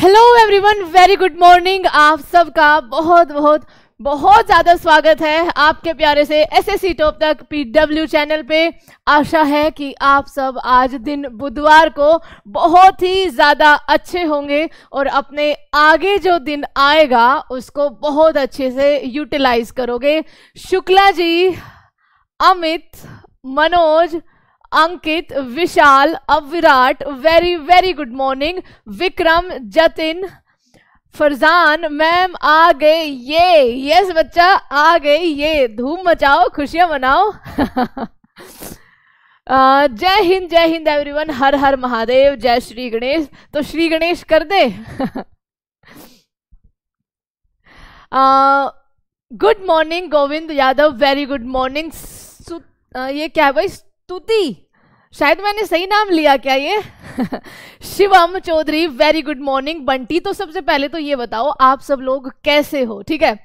Hello everyone very good morning आप सबका बहुत बहुत बहुत ज़्यादा स्वागत है आपके प्यारे से एसएससी टॉप तक पीडब्ल्यू चैनल पे आशा है कि आप सब आज दिन बुधवार को बहुत ही ज़्यादा अच्छे होंगे और अपने आगे जो दिन आएगा उसको बहुत अच्छे से यूटिलाइज करोगे Shukla ji Amit Manoj Ankit Vishal Avirat very very good morning Vikram Jatin Farzan ma'am आ गए ये यस बच्चा आ गए ये धूम मचाओ खुशियां मनाओ जय हिंद जय हिंद एवरीवन हर हर महादेव जय श्री गणेश तो श्री गणेश कर दे good morning Govind Yadav very good morning ये क्या है भाई स्तुति शायद मैंने सही नाम लिया क्या ये Shivam Chaudhary very good morning Bunty तो सबसे पहले तो ये बताओ आप सब लोग कैसे हो ठीक है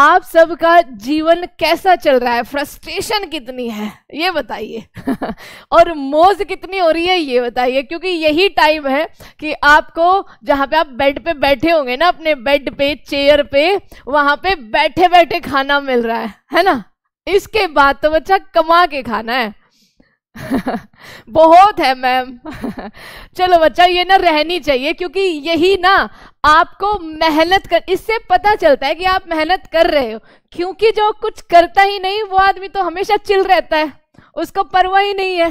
आप सबका जीवन कैसा चल रहा है फ्रस्ट्रेशन कितनी है ये बताइए और मोज कितनी हो रही है ये बताइए क्योंकि यही टाइम है कि आपको जहां पे आप बेड पे बैठे होंगे ना अपने बेड पे चेयर पे वहां पे बैठे बैठे खाना मिल रहा है है ना इसके बाद तो बच्चा कमा के खाना है बहुत है मैम चलो बच्चा ये ना रहनी चाहिए क्योंकि यही ना आपको मेहनत कर इससे पता चलता है कि आप मेहनत कर रहे हो क्योंकि जो कुछ करता ही नहीं वो आदमी तो हमेशा चिल रहता है उसको परवाह ही नहीं है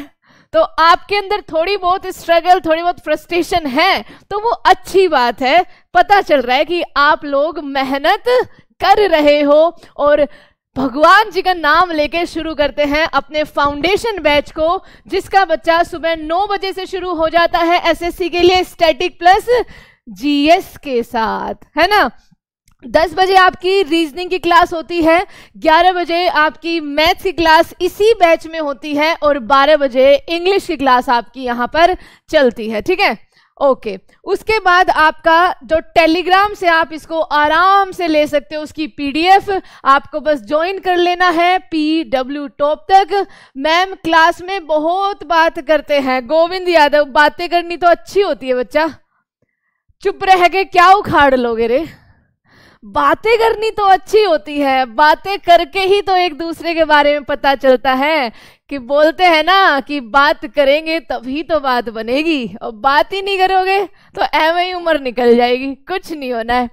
तो आपके अंदर थोड़ी बहुत स्ट्रगल थोड़ी बहुत फ्रस्ट्रेशन है तो वो अच्छी बात है पता चल रहा है कि आप लोग मेहनत कर रहे हो और भगवान जी का नाम लेके शुरू करते हैं अपने फाउंडेशन बैच को जिसका बच्चा सुबह नौ बजे से शुरू हो जाता है एसएससी के लिए स्टैटिक प्लस जीएस के साथ है ना दस बजे आपकी रीजनिंग की क्लास होती है ग्यारह बजे आपकी मैथ्स की क्लास इसी बैच में होती है और बारह बजे इंग्लिश की क्लास आपकी यहाँ पर चलती है ठीक है ओके okay. उसके बाद आपका जो टेलीग्राम से आप इसको आराम से ले सकते हो उसकी पीडीएफ आपको बस ज्वाइन कर लेना है पी डब्ल्यू टॉप तक मैम क्लास में बहुत बात करते हैं गोविंद यादव बातें करनी तो अच्छी होती है बच्चा चुप रह के क्या उखाड़ लोगे रे बातें करनी तो अच्छी होती है बातें करके ही तो एक दूसरे के बारे में पता चलता है कि बोलते हैं ना कि बात करेंगे तभी तो बात बनेगी और बात ही नहीं करोगे तो एम ही उम्र निकल जाएगी कुछ नहीं होना है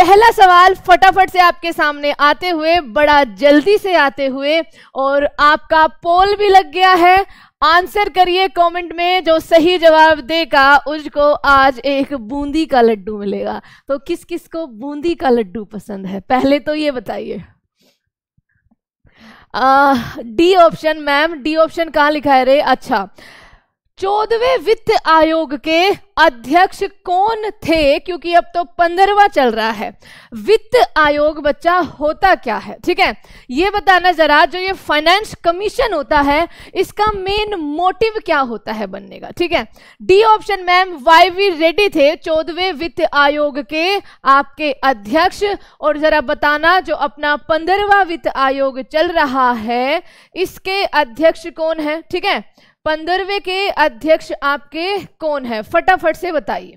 पहला सवाल फटाफट से आपके सामने आते हुए बड़ा जल्दी से आते हुए और आपका पोल भी लग गया है आंसर करिए कमेंट में जो सही जवाब देगा उसको आज एक बूंदी का लड्डू मिलेगा तो किस किस को बूंदी का लड्डू पसंद है पहले तो ये बताइए D option ma'am D option कहाँ लिखा है रे अच्छा चौदवे वित्त आयोग के अध्यक्ष कौन थे क्योंकि अब तो पंद्रवा चल रहा है वित्त आयोग बच्चा होता क्या है ठीक है ये बताना जरा जो ये फाइनेंस कमीशन होता है इसका मेन मोटिव क्या होता है बनने का ठीक है D option ma'am Y V Reddy थे चौदवे वित्त आयोग के आपके अध्यक्ष और जरा बताना जो अपना पंद्रवा वित्त आयोग चल रहा है इसके अध्यक्ष कौन है ठीक है पंद्रवे के अध्यक्ष आपके कौन है फटाफट से बताइए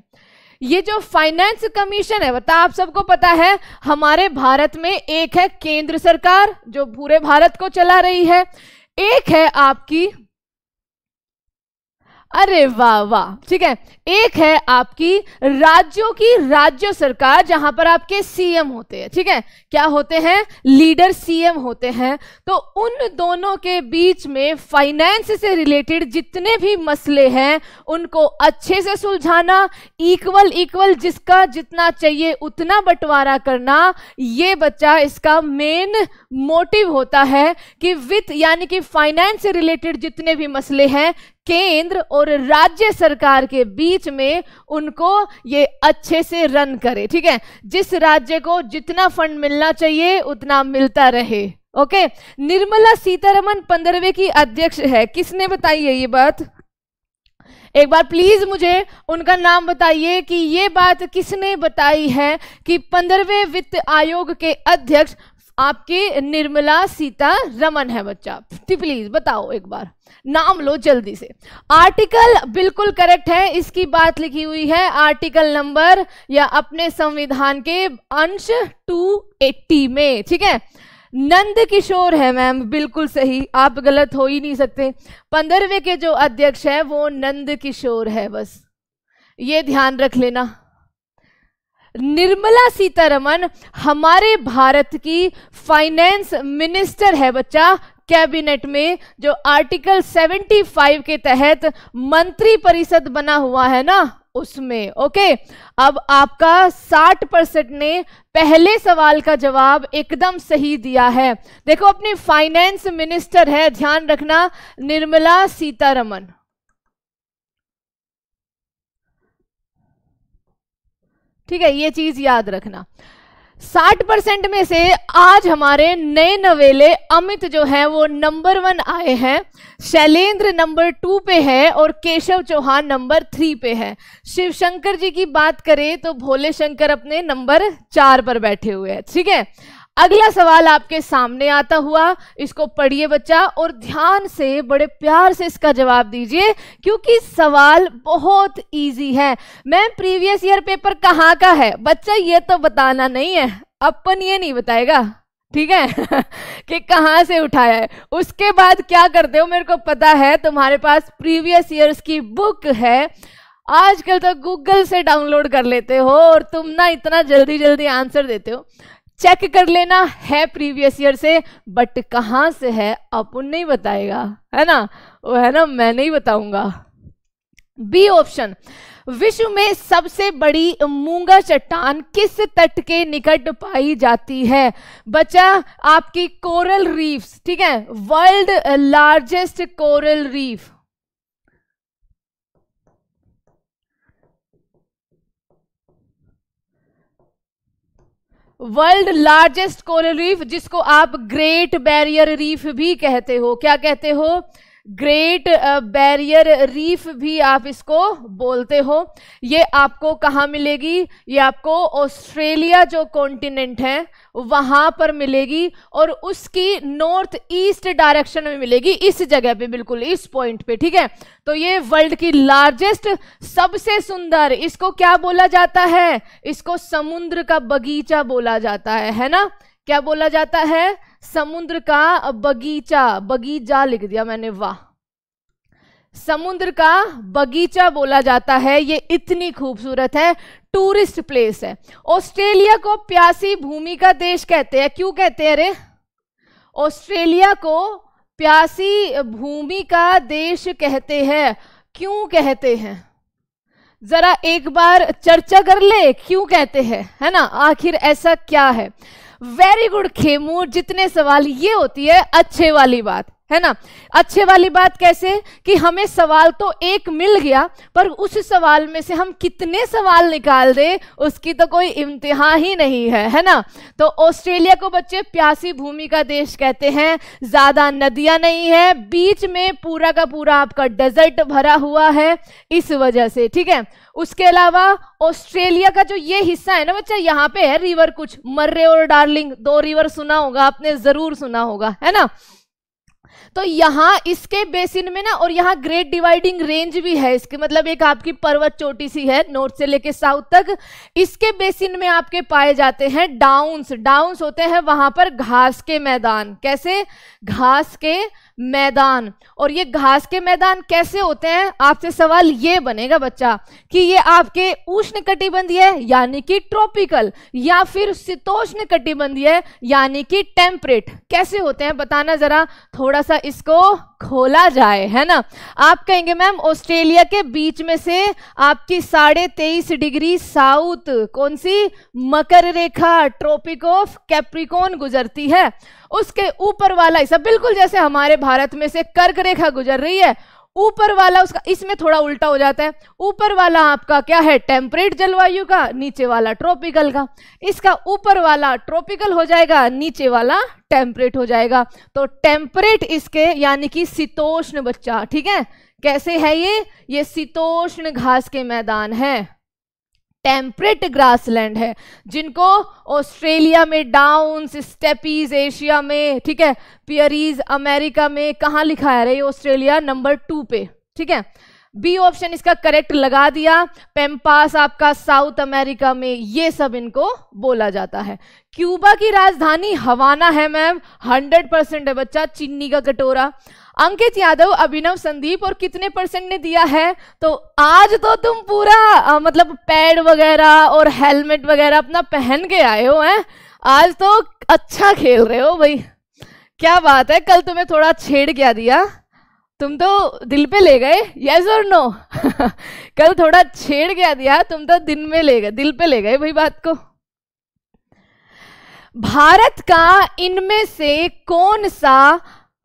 ये जो फाइनेंस कमीशन है बता आप सबको पता है हमारे भारत में एक है केंद्र सरकार जो पूरे भारत को चला रही है एक है आपकी अरे वाह वाह ठीक है एक है आपकी राज्यों की राज्य सरकार जहां पर आपके सीएम होते हैं ठीक है क्या होते हैं लीडर सीएम होते हैं तो उन दोनों के बीच में फाइनेंस से रिलेटेड जितने भी मसले हैं उनको अच्छे से सुलझाना इक्वल इक्वल जिसका जितना चाहिए उतना बंटवारा करना ये बच्चा इसका मेन मोटिव होता है कि वित्त यानी कि फाइनेंस से रिलेटेड जितने भी मसले हैं केंद्र और राज्य सरकार के बीच में उनको ये अच्छे से रन करे ठीक है जिस राज्य को जितना फंड मिलना चाहिए उतना मिलता रहे ओके निर्मला सीतारमन पंद्रहवे की अध्यक्ष है किसने बताई है ये बात एक बार प्लीज मुझे उनका नाम बताइए कि ये बात किसने बताई है कि पंद्रहवें वित्त आयोग के अध्यक्ष आपके निर्मला सीता रमन है बच्चा प्लीज बताओ एक बार नाम लो जल्दी से आर्टिकल बिल्कुल करेक्ट है इसकी बात लिखी हुई है आर्टिकल नंबर या अपने संविधान के अंश 280 में ठीक है नंद किशोर है मैम बिल्कुल सही आप गलत हो ही नहीं सकते पंद्रहवे के जो अध्यक्ष है वो नंद किशोर है बस ये ध्यान रख लेना निर्मला सीतारमन हमारे भारत की फाइनेंस मिनिस्टर है बच्चा कैबिनेट में जो आर्टिकल 75 के तहत मंत्री परिषद बना हुआ है ना उसमें ओके अब आपका 60 परसेंट ने पहले सवाल का जवाब एकदम सही दिया है देखो अपनी फाइनेंस मिनिस्टर है ध्यान रखना निर्मला सीतारमन ठीक है ये चीज याद रखना 60 परसेंट में से आज हमारे नए नवेले अमित जो है वो नंबर वन आए हैं शैलेंद्र नंबर टू पे है और केशव चौहान नंबर थ्री पे है शिव शंकर जी की बात करें तो भोले शंकर अपने नंबर चार पर बैठे हुए हैं ठीक है अगला सवाल आपके सामने आता हुआ इसको पढ़िए बच्चा और ध्यान से बड़े प्यार से इसका जवाब दीजिए क्योंकि सवाल बहुत इजी है मैम प्रीवियस ईयर पेपर कहाँ का है बच्चा ये तो बताना नहीं है अपन ये नहीं बताएगा ठीक है कि कहाँ से उठाया है उसके बाद क्या करते हो मेरे को पता है तुम्हारे पास प्रीवियस ईयर्स की बुक है आजकल तो गूगल से डाउनलोड कर लेते हो और तुम ना इतना जल्दी जल्दी आंसर देते हो चेक कर लेना है प्रीवियस ईयर से बट कहाँ से है अपुन नहीं बताएगा है ना वो है ना मैं नहीं बताऊंगा बी ऑप्शन विश्व में सबसे बड़ी मूंगा चट्टान किस तट के निकट पाई जाती है बचा आपकी कोरल रीफ्स ठीक है world largest coral reef world largest coral reef जिसको आप ग्रेट बैरियर रीफ भी कहते हो क्या कहते हो ग्रेट बैरियर रीफ भी आप इसको बोलते हो ये आपको कहाँ मिलेगी ये आपको ऑस्ट्रेलिया जो कॉन्टिनेंट है वहाँ पर मिलेगी और उसकी नॉर्थ ईस्ट डायरेक्शन में मिलेगी इस जगह पे बिल्कुल इस पॉइंट पे ठीक है तो ये वर्ल्ड की लार्जेस्ट सबसे सुंदर इसको क्या बोला जाता है इसको समुद्र का बगीचा बोला जाता है है ना क्या बोला जाता है समुद्र का बगीचा बगीचा लिख दिया मैंने वाह समुद्र का बगीचा बोला जाता है ये इतनी खूबसूरत है टूरिस्ट प्लेस है ऑस्ट्रेलिया को प्यासी भूमि का देश कहते हैं क्यों कहते हैं अरे ऑस्ट्रेलिया को प्यासी भूमि का देश कहते हैं क्यों कहते हैं जरा एक बार चर्चा कर ले क्यों कहते हैं है ना आखिर ऐसा क्या है वेरी गुड खेमू जितने सवाल ये होती है अच्छे वाली बात है ना अच्छे वाली बात कैसे कि हमें सवाल तो एक मिल गया पर उस सवाल में से हम कितने सवाल निकाल दे उसकी तो कोई इम्तिहा ही नहीं है है ना तो ऑस्ट्रेलिया को बच्चे प्यासी भूमि का देश कहते हैं ज़्यादा नदियां नहीं है बीच में पूरा का पूरा आपका डेजर्ट भरा हुआ है इस वजह से ठीक है उसके अलावा ऑस्ट्रेलिया का जो ये हिस्सा है ना बच्चा यहाँ पे है रिवर कुछ मर्रे और डार्लिंग दो रिवर सुना होगा आपने ज़रूर सुना होगा है ना तो यहाँ इसके बेसिन में ना और यहाँ ग्रेट डिवाइडिंग रेंज भी है इसके मतलब एक आपकी पर्वत चोटी सी है नॉर्थ से लेके साउथ तक इसके बेसिन में आपके पाए जाते हैं डाउन्स डाउन्स होते हैं वहां पर घास के मैदान कैसे घास के मैदान और ये घास के मैदान कैसे होते हैं आपसे सवाल ये बनेगा बच्चा कि ये आपके उष्ण कटिबंधीय यानी कि ट्रॉपिकल या फिर शीतोष्ण कटिबंधीय यानी कि टेम्परेट कैसे होते हैं बताना जरा थोड़ा सा इसको खोला जाए है ना आप कहेंगे मैम ऑस्ट्रेलिया के बीच में से आपकी साढ़े तेईस डिग्री साउथ कौन सी मकर रेखा ट्रॉपिक ऑफ कैप्रिकोन गुजरती है उसके ऊपर वाला हिस्सा बिल्कुल जैसे हमारे भारत में से कर्क रेखा गुजर रही है ऊपर वाला उसका इसमें थोड़ा उल्टा हो जाता है ऊपर वाला आपका क्या है टेम्परेट जलवायु का नीचे वाला ट्रॉपिकल का इसका ऊपर वाला ट्रॉपिकल हो जाएगा नीचे वाला टेम्परेट हो जाएगा तो टेम्परेट इसके यानी कि शीतोष्ण बच्चा ठीक है कैसे है ये ये शीतोष्ण घास के मैदान है टेम्परेट ग्रासलैंड है जिनको ऑस्ट्रेलिया में डाउन्स स्टेपीज एशिया में ठीक है पियरीज अमेरिका में कहाँ लिखा है रे ऑस्ट्रेलिया नंबर टू पे ठीक है बी ऑप्शन इसका करेक्ट लगा दिया पेम्पास आपका साउथ अमेरिका में ये सब इनको बोला जाता है क्यूबा की राजधानी हवाना है मैम 100 परसेंट है बच्चा चीनी का कटोरा अंकित यादव अभिनव संदीप और कितने परसेंट ने दिया है तो आज तो तुम पूरा आ, मतलब पैड वगैरह और हेलमेट वगैरह अपना पहन के आए हो हैं आज तो अच्छा खेल रहे हो भाई क्या बात है कल तुम्हें थोड़ा छेड़ क्या दिया तुम तो दिल पे ले गए यस और नो कल थोड़ा छेड़ क्या दिया तुम तो दिन में ले गए दिल पे ले गए भाई बात को भारत का इनमें से कौन सा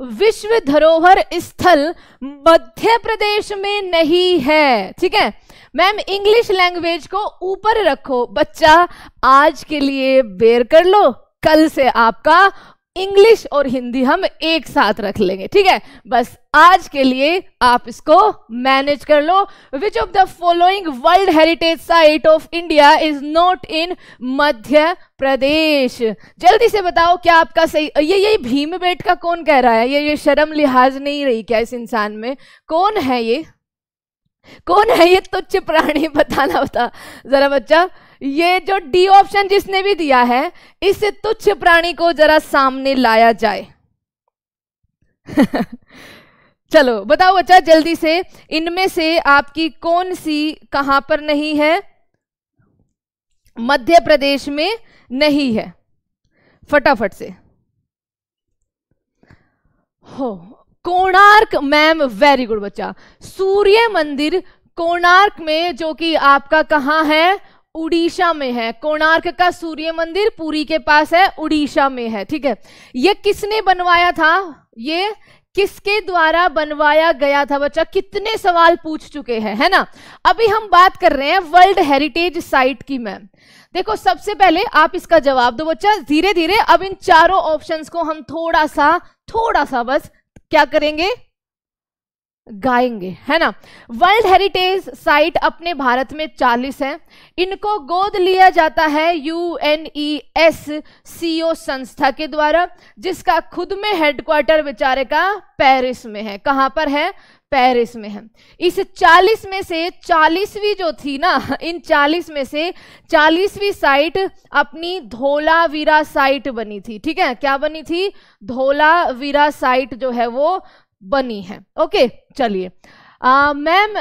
विश्व धरोहर स्थल मध्य प्रदेश में नहीं है ठीक है मैम इंग्लिश लैंग्वेज को ऊपर रखो बच्चा आज के लिए बेर कर लो कल से आपका इंग्लिश और हिंदी हम एक साथ रख लेंगे ठीक है बस आज के लिए आप इसको मैनेज कर लो which of the following world heritage site of India is not in Madhya Pradesh जल्दी से बताओ क्या आपका सही ये यही भीम बेट का कौन कह रहा है ये ये शर्म लिहाज नहीं रही क्या इस इंसान में कौन है ये कौन है ये तुच्छ प्राणी बताना बता जरा बच्चा ये जो डी ऑप्शन जिसने भी दिया है इस तुच्छ प्राणी को जरा सामने लाया जाए चलो बताओ बच्चा जल्दी से इनमें से आपकी कौन सी कहां पर नहीं है मध्य प्रदेश में नहीं है फटाफट से हो कोणार्क मैम वेरी गुड बच्चा सूर्य मंदिर कोणार्क में जो कि आपका कहां है उड़ीसा में है कोणार्क का सूर्य मंदिर पुरी के पास है उड़ीसा में है ठीक है ये किसने बनवाया था ये किसके द्वारा बनवाया गया था बच्चा कितने सवाल पूछ चुके हैं है ना अभी हम बात कर रहे हैं वर्ल्ड हेरिटेज साइट की मैम देखो सबसे पहले आप इसका जवाब दो बच्चा धीरे धीरे अब इन चारों ऑप्शंस को हम थोड़ा सा थोड़ा सा बस क्या करेंगे गाएंगे है ना वर्ल्ड हेरिटेज साइट अपने भारत में 40 हैं इनको गोद लिया जाता है U N E S C O संस्था के द्वारा जिसका खुद में हेडक्वार्टर बेचारे का पेरिस में है कहां पर है पेरिस में है इस 40 में से 40वीं जो थी ना इन 40 में से 40वीं साइट अपनी धोलावीरा साइट बनी थी ठीक है क्या बनी थी धोलावीरा साइट जो है वो बनी है ओके चलिए मैम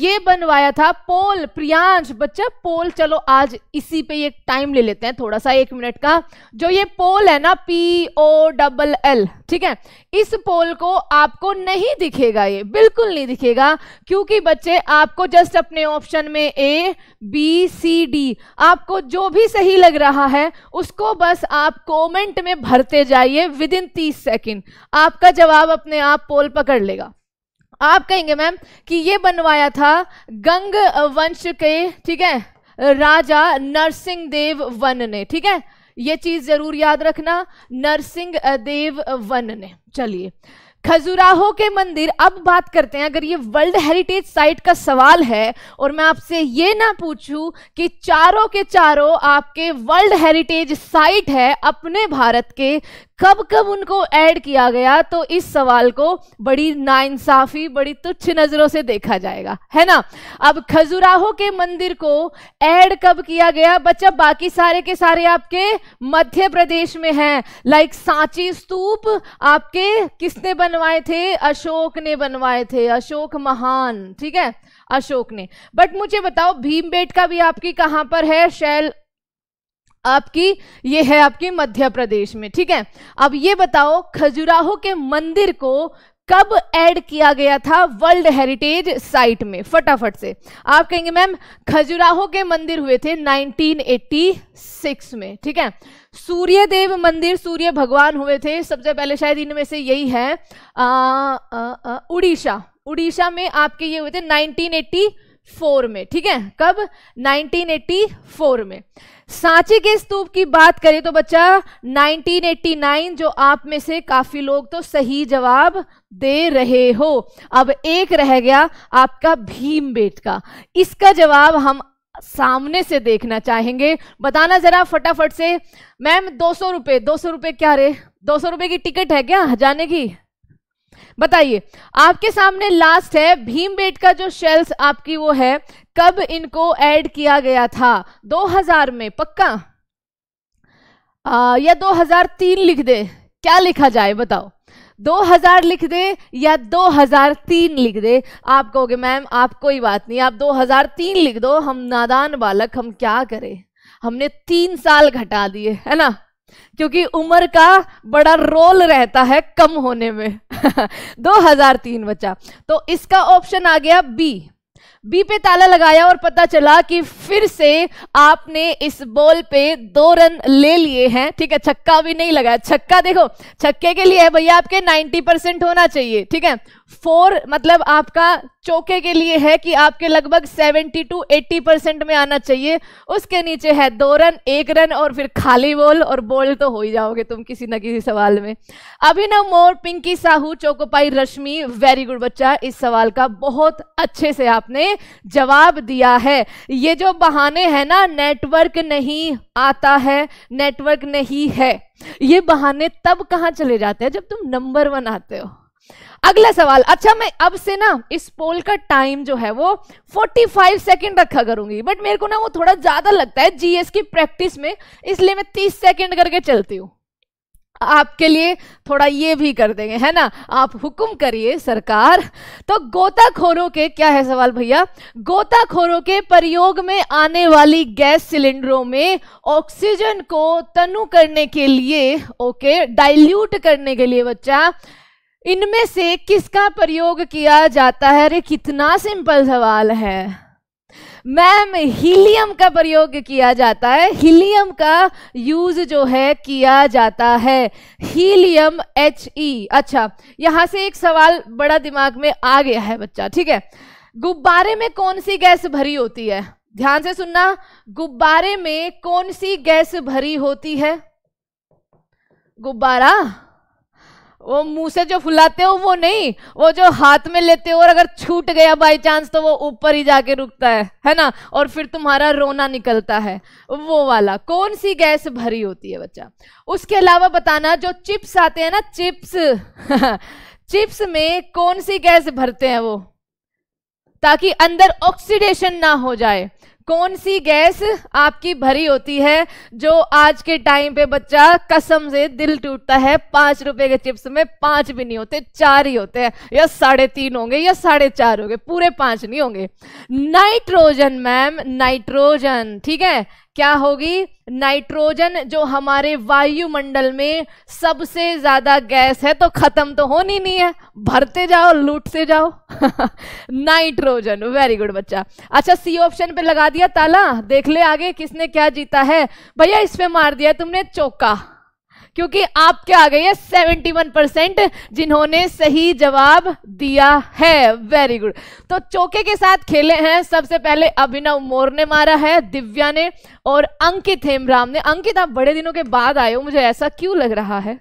ये बनवाया था पोल प्रियांश बच्चा पोल चलो आज इसी पे एक टाइम ले लेते हैं थोड़ा सा एक मिनट का जो ये पोल है ना पी ओ डबल एल ठीक है इस पोल को आपको नहीं दिखेगा ये बिल्कुल नहीं दिखेगा क्योंकि बच्चे आपको जस्ट अपने ऑप्शन में ए बी सी डी आपको जो भी सही लग रहा है उसको बस आप कमेंट में भरते जाइए विद इन तीस सेकेंड आपका जवाब अपने आप पोल पकड़ लेगा आप कहेंगे मैम कि ये बनवाया था गंग वंश के ठीक है राजा नरसिंह देव वन ने ठीक है ये चीज जरूर याद रखना नरसिंह देव वन ने चलिए खजुराहो के मंदिर अब बात करते हैं अगर ये वर्ल्ड हेरिटेज साइट का सवाल है और मैं आपसे ये ना पूछूं कि चारों के चारों आपके वर्ल्ड हेरिटेज साइट है अपने भारत के कब कब उनको ऐड किया गया तो इस सवाल को बड़ी नाइंसाफी बड़ी तुच्छ नजरों से देखा जाएगा है ना अब खजुराहो के मंदिर को ऐड कब किया गया बच्चा बाकी सारे के सारे आपके मध्य प्रदेश में हैं लाइक सांची स्तूप आपके किसने बना बनवाए थे अशोक ने बनवाए थे अशोक महान ठीक है अशोक ने बट मुझे बताओ भीम बेट का भी आपकी कहां पर है शैल आपकी ये है आपकी मध्य प्रदेश में ठीक है अब ये बताओ खजुराहो के मंदिर को कब ऐड किया गया था वर्ल्ड हेरिटेज साइट में फटाफट से आप कहेंगे मैम खजुराहो के मंदिर हुए थे 1986 में ठीक है सूर्य देव मंदिर सूर्य भगवान हुए थे सबसे पहले शायद इनमें से यही है उड़ीसा उड़ीसा में आपके ये हुए थे 1984 में ठीक है कब 1984 में सांची के स्तूप की बात करें तो बच्चा 1989 जो आप में से काफी लोग तो सही जवाब दे रहे हो अब एक रह गया आपका भीम बेट का इसका जवाब हम सामने से देखना चाहेंगे बताना जरा फटाफट से मैम दो सौ रुपये दो सौ रुपए क्या रे दो सौ रुपए की टिकट है क्या जाने की बताइए आपके सामने लास्ट है भीम का जो शेल्स आपकी वो है कब इनको ऐड किया गया था 2000 में पक्का आ, या 2003 लिख दे क्या लिखा जाए बताओ 2000 लिख दे या 2003 लिख दे आप कहोगे मैम आप कोई बात नहीं आप 2003 लिख दो हम नादान बालक हम क्या करें हमने तीन साल घटा दिए है ना क्योंकि उम्र का बड़ा रोल रहता है कम होने में 2003 बचा तो इसका ऑप्शन आ गया बी बी पे ताला लगाया और पता चला कि फिर से आपने इस बॉल पे दो रन ले लिए हैं ठीक है छक्का भी नहीं लगाया छक्का देखो छक्के के लिए भैया आपके 90 परसेंट होना चाहिए ठीक है फोर मतलब आपका चौके के लिए है कि आपके लगभग 70 टू 80 परसेंट में आना चाहिए उसके नीचे है दो रन एक रन और फिर खाली बॉल और बॉल तो हो ही जाओगे तुम किसी ना किसी सवाल में अभिनव मोर पिंकी साहू चौकोपाई रश्मि वेरी गुड बच्चा इस सवाल का बहुत अच्छे से आपने जवाब दिया है ये जो बहाने हैं ना नेटवर्क नहीं आता है नेटवर्क नहीं है ये बहाने तब कहाँ चले जाते हैं जब तुम नंबर वन आते हो अगला सवाल अच्छा मैं अब से ना इस पोल का टाइम जो है वो 45 सेकंड रखा करूंगी बट मेरे को ना वो थोड़ा ज्यादा लगता है जीएस की प्रैक्टिस में इसलिए मैं 30 सेकंड करके चलती हूँ आपके लिए थोड़ा ये भी कर देंगे है ना आप हुक्म करिए सरकार तो गोताखोरों के क्या है सवाल भैया गोताखोरों के प्रयोग में आने वाली गैस सिलेंडरों में ऑक्सीजन को तनु करने के लिए ओके डाइल्यूट करने के लिए बच्चा इनमें से किसका प्रयोग किया जाता है अरे कितना सिंपल सवाल है मैम हीलियम का प्रयोग किया जाता है हीलियम का यूज जो है किया जाता है हीलियम एच ई e। अच्छा यहां से एक सवाल बड़ा दिमाग में आ गया है बच्चा ठीक है गुब्बारे में कौन सी गैस भरी होती है ध्यान से सुनना गुब्बारे में कौन सी गैस भरी होती है गुब्बारा वो मुंह से जो फुलाते हो वो नहीं वो जो हाथ में लेते हो और अगर छूट गया बाई चांस तो वो ऊपर ही जाके रुकता है है ना और फिर तुम्हारा रोना निकलता है वो वाला कौन सी गैस भरी होती है बच्चा उसके अलावा बताना जो चिप्स आते हैं ना चिप्स चिप्स में कौन सी गैस भरते हैं वो ताकि अंदर ऑक्सीडेशन ना हो जाए कौन सी गैस आपकी भरी होती है जो आज के टाइम पे बच्चा कसम से दिल टूटता है पांच रुपए के चिप्स में पांच भी नहीं होते चार ही होते हैं या साढ़े तीन होंगे या साढ़े चार होंगे पूरे पांच नहीं होंगे नाइट्रोजन मैम नाइट्रोजन ठीक है क्या होगी नाइट्रोजन जो हमारे वायुमंडल में सबसे ज्यादा गैस है तो खत्म तो होनी नहीं है भरते जाओ लूटते जाओ नाइट्रोजन वेरी गुड बच्चा अच्छा सी ऑप्शन पे लगा दिया ताला देख ले आगे किसने क्या जीता है भैया इस पे मार दिया तुमने चौका क्योंकि आप क्या आ गई है सेवेंटी वन परसेंट जिन्होंने सही जवाब दिया है वेरी गुड तो चौके के साथ खेले हैं सबसे पहले अभिनव मोर ने मारा है दिव्या ने और अंकित हेमराम ने अंकित आप बड़े दिनों के बाद आए हो मुझे ऐसा क्यों लग रहा है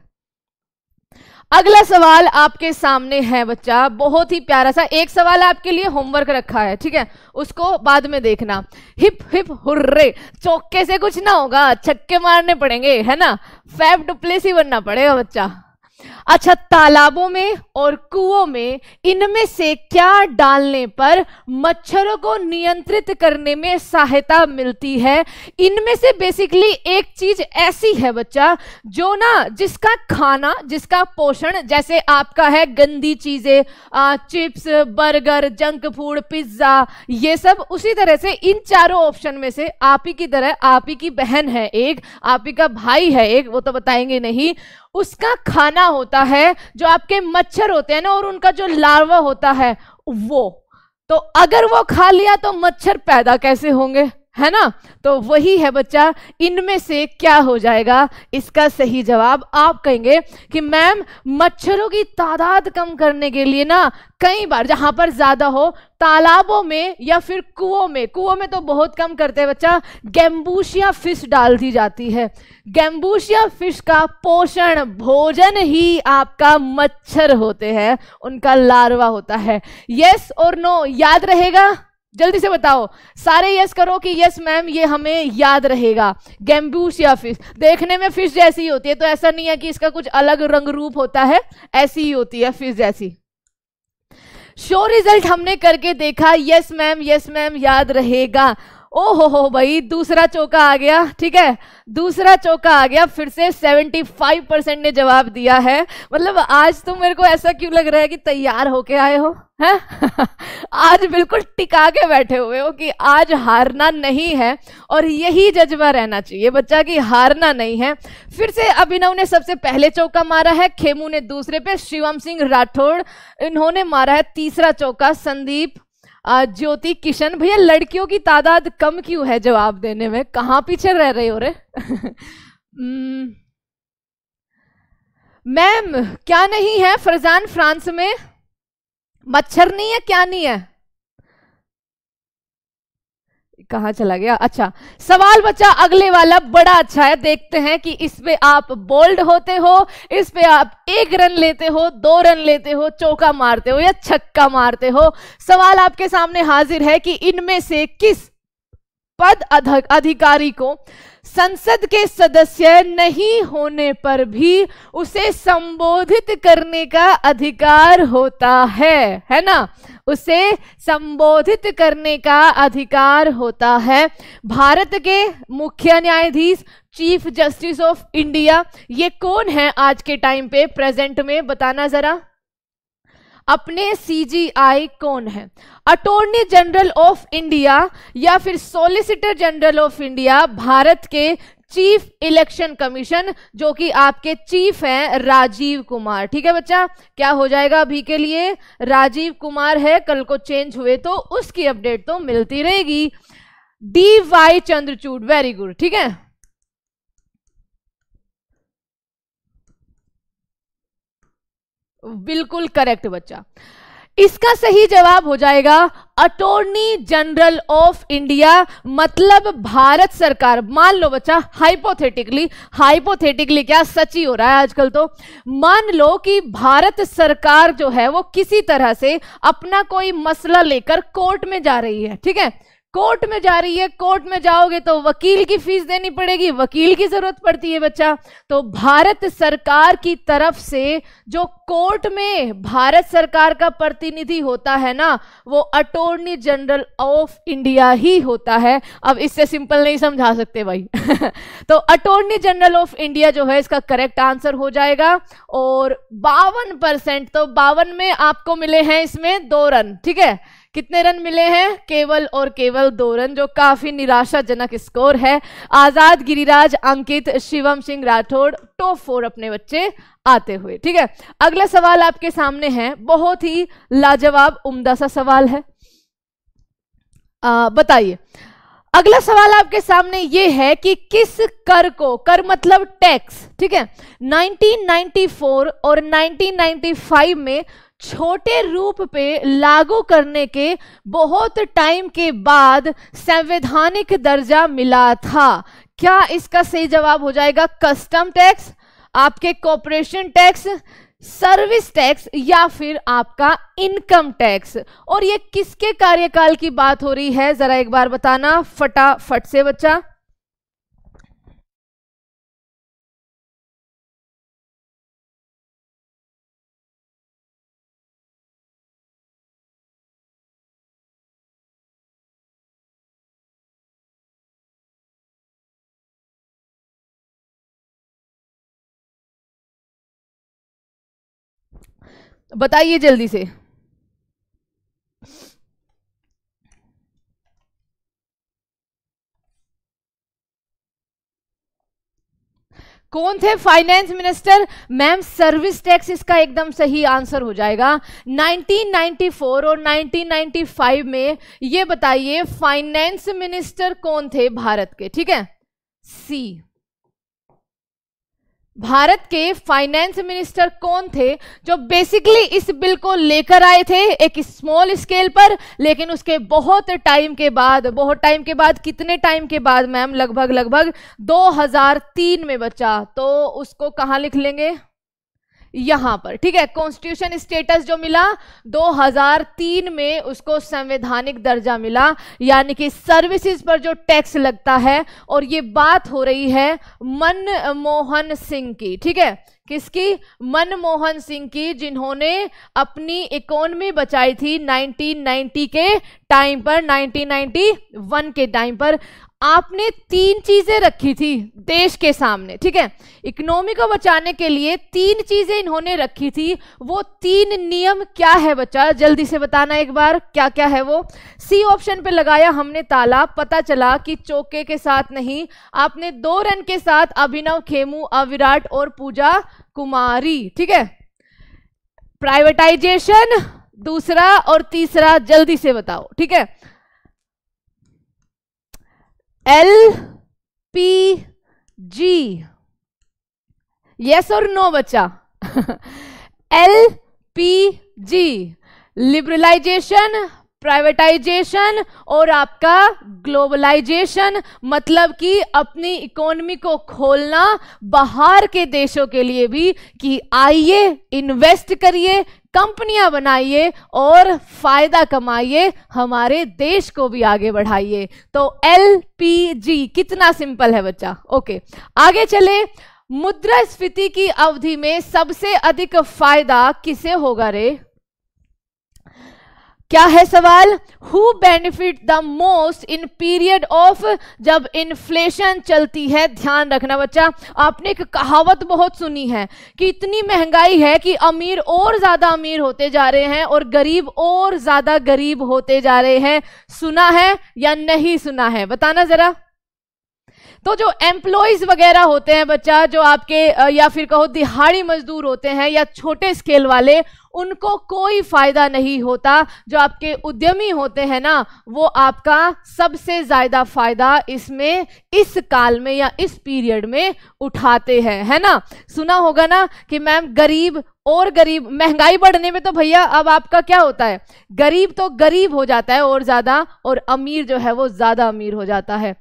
अगला सवाल आपके सामने है बच्चा बहुत ही प्यारा सा एक सवाल आपके लिए होमवर्क रखा है ठीक है उसको बाद में देखना हिप हिप हुर्रे चौके से कुछ ना होगा छक्के मारने पड़ेंगे है ना फैब डुप्लेसी बनना पड़ेगा बच्चा अच्छा तालाबों में और कुओं में इनमें से क्या डालने पर मच्छरों को नियंत्रित करने में सहायता मिलती है इनमें से बेसिकली एक चीज ऐसी है बच्चा जो ना जिसका खाना जिसका पोषण जैसे आपका है गंदी चीजें chips burger junk food pizza ये सब उसी तरह से इन चारों ऑप्शन में से आप ही की तरह आप ही की बहन है एक आप ही का भाई है एक वो तो बताएंगे नहीं उसका खाना होता है जो आपके मच्छर होते हैं ना और उनका जो लार्वा होता है वो तो अगर वो खा लिया तो मच्छर पैदा कैसे होंगे है ना तो वही है बच्चा इनमें से क्या हो जाएगा इसका सही जवाब आप कहेंगे कि मैम मच्छरों की तादाद कम करने के लिए ना कई बार जहां पर ज्यादा हो तालाबों में या फिर कुओं में कुओं में तो बहुत कम करते हैं बच्चा गैम्बूशिया फिश डाल दी जाती है गैम्बूशिया फिश का पोषण भोजन ही आपका मच्छर होते हैं उनका लार्वा होता है यस और नो याद रहेगा जल्दी से बताओ सारे यस करो कि यस मैम ये हमें याद रहेगा गैम्बूस या फिश देखने में फिश जैसी होती है तो ऐसा नहीं है कि इसका कुछ अलग रंग रूप होता है ऐसी ही होती है फिश जैसी शो रिजल्ट हमने करके देखा यस मैम यस मैम याद रहेगा ओ हो हो भाई दूसरा चौका आ गया ठीक है दूसरा चौका आ गया फिर से 75 परसेंट ने जवाब दिया है मतलब आज तो मेरे को ऐसा क्यों लग रहा है कि तैयार होके आए हो हैं आज बिल्कुल टिका के बैठे हुए हो कि आज हारना नहीं है और यही जज्बा रहना चाहिए बच्चा कि हारना नहीं है फिर से अभिनव ने सबसे पहले चौका मारा है खेमू ने दूसरे पे शिवम सिंह राठौड़ इन्होंने मारा है तीसरा चौका संदीप ज्योति किशन भैया लड़कियों की तादाद कम क्यों है जवाब देने में कहा पीछे रह रहे हो रे हम्म। मैम क्या नहीं है फरजान फ्रांस में मच्छर नहीं है क्या नहीं है कहा चला गया अच्छा सवाल बच्चा अगले वाला बड़ा अच्छा है देखते हैं कि इसमें आप बोल्ड होते हो पे आप एक रन लेते हो दो रन लेते हो चौका मारते हो या छक्का मारते हो सवाल आपके सामने हाजिर है कि इनमें से किस पद अधिकारी को संसद के सदस्य नहीं होने पर भी उसे संबोधित करने का अधिकार होता है है ना उसे संबोधित करने का अधिकार होता है भारत के मुख्य न्यायाधीश चीफ जस्टिस ऑफ इंडिया ये कौन है आज के टाइम पे प्रेजेंट में बताना जरा अपने सीजीआई कौन है अटोर्नी जनरल ऑफ इंडिया या फिर solicitor general of India Bharat के चीफ इलेक्शन कमीशन जो कि आपके चीफ हैं राजीव कुमार ठीक है बच्चा क्या हो जाएगा अभी के लिए राजीव कुमार है कल को चेंज हुए तो उसकी अपडेट तो मिलती रहेगी D Y Chandrachud very good ठीक है बिल्कुल करेक्ट बच्चा इसका सही जवाब हो जाएगा अटोर्नी जनरल ऑफ इंडिया मतलब भारत सरकार मान लो बच्चा हाइपोथेटिकली हाइपोथेटिकली क्या सच ही हो रहा है आजकल तो मान लो कि भारत सरकार जो है वो किसी तरह से अपना कोई मसला लेकर कोर्ट में जा रही है ठीक है कोर्ट में जा रही है कोर्ट में जाओगे तो वकील की फीस देनी पड़ेगी वकील की जरूरत पड़ती है बच्चा तो भारत सरकार की तरफ से जो कोर्ट में भारत सरकार का प्रतिनिधि होता है ना वो अटोर्नी जनरल ऑफ इंडिया ही होता है अब इससे सिंपल नहीं समझा सकते भाई तो अटोर्नी जनरल ऑफ इंडिया जो है इसका करेक्ट आंसर हो जाएगा और बावन परसेंट तो बावन में आपको मिले हैं इसमें दो रन ठीक है कितने रन मिले हैं केवल और केवल दो रन जो काफी निराशाजनक स्कोर है आजाद गिरिराज अंकित शिवम सिंह राठौड़ टॉप फोर अपने बच्चे आते हुए ठीक है अगला सवाल आपके सामने है बहुत ही लाजवाब उमदा सा सवाल है बताइए अगला सवाल आपके सामने ये है कि किस कर को कर मतलब टैक्स ठीक है 1994 और 1995 में छोटे रूप पे लागू करने के बहुत टाइम के बाद संवैधानिक दर्जा मिला था क्या इसका सही जवाब हो जाएगा कस्टम टैक्स आपके कॉपोरेशन टैक्स सर्विस टैक्स या फिर आपका इनकम टैक्स और ये किसके कार्यकाल की बात हो रही है जरा एक बार बताना फटाफट से बच्चा बताइए जल्दी से कौन थे finance minister ma'am service tax इसका एकदम सही आंसर हो जाएगा 1994 और 1995 में ये बताइए फाइनेंस मिनिस्टर कौन थे भारत के ठीक है सी भारत के फाइनेंस मिनिस्टर कौन थे जो बेसिकली इस बिल को लेकर आए थे एक स्मॉल स्केल पर लेकिन उसके बहुत टाइम के बाद बहुत टाइम के बाद कितने टाइम के बाद मैम लगभग लगभग 2003 में बचा तो उसको कहाँ लिख लेंगे यहां पर ठीक है कॉन्स्टिट्यूशन स्टेटस जो मिला 2003 में उसको संवैधानिक दर्जा मिला यानी कि सर्विसेज पर जो टैक्स लगता है और ये बात हो रही है मनमोहन सिंह की ठीक है किसकी मनमोहन सिंह की जिन्होंने अपनी इकोनमी बचाई थी 1990 के टाइम पर 1991 के टाइम पर आपने तीन चीजें रखी थी देश के सामने ठीक है इकोनॉमी को बचाने के लिए तीन चीजें इन्होंने रखी थी वो तीन नियम क्या है बच्चा जल्दी से बताना एक बार क्या क्या है वो सी ऑप्शन पे लगाया हमने ताला पता चला कि चौके के साथ नहीं आपने दो रन के साथ अभिनव खेमू अविराट और पूजा कुमारी ठीक है प्राइवेटाइजेशन दूसरा और तीसरा जल्दी से बताओ ठीक है एल पी जी यस और नो बच्चा L P G liberalisation privatisation और आपका ग्लोबलाइजेशन मतलब कि अपनी इकोनॉमी को खोलना बाहर के देशों के लिए भी कि आइए इन्वेस्ट करिए कंपनियां बनाइए और फायदा कमाइए हमारे देश को भी आगे बढ़ाइए तो एल पी जी कितना सिंपल है बच्चा ओके आगे चले मुद्रास्फीति की अवधि में सबसे अधिक फायदा किसे होगा रे क्या है सवाल who benefit the most in period of जब इन्फ्लेशन चलती है ध्यान रखना बच्चा आपने एक कहावत बहुत सुनी है कि इतनी महंगाई है कि अमीर और ज्यादा अमीर होते जा रहे हैं और गरीब और ज्यादा गरीब होते जा रहे हैं सुना है या नहीं सुना है बताना जरा तो जो एम्प्लॉयज वगैरह होते हैं बच्चा जो आपके या फिर कहो दिहाड़ी मजदूर होते हैं या छोटे स्केल वाले उनको कोई फ़ायदा नहीं होता जो आपके उद्यमी होते हैं ना वो आपका सबसे ज़्यादा फ़ायदा इसमें इस काल में या इस पीरियड में उठाते हैं है ना सुना होगा ना कि मैम गरीब और गरीब महंगाई बढ़ने में तो भैया अब आपका क्या होता है गरीब तो गरीब हो जाता है और ज़्यादा और अमीर जो है वो ज़्यादा अमीर हो जाता है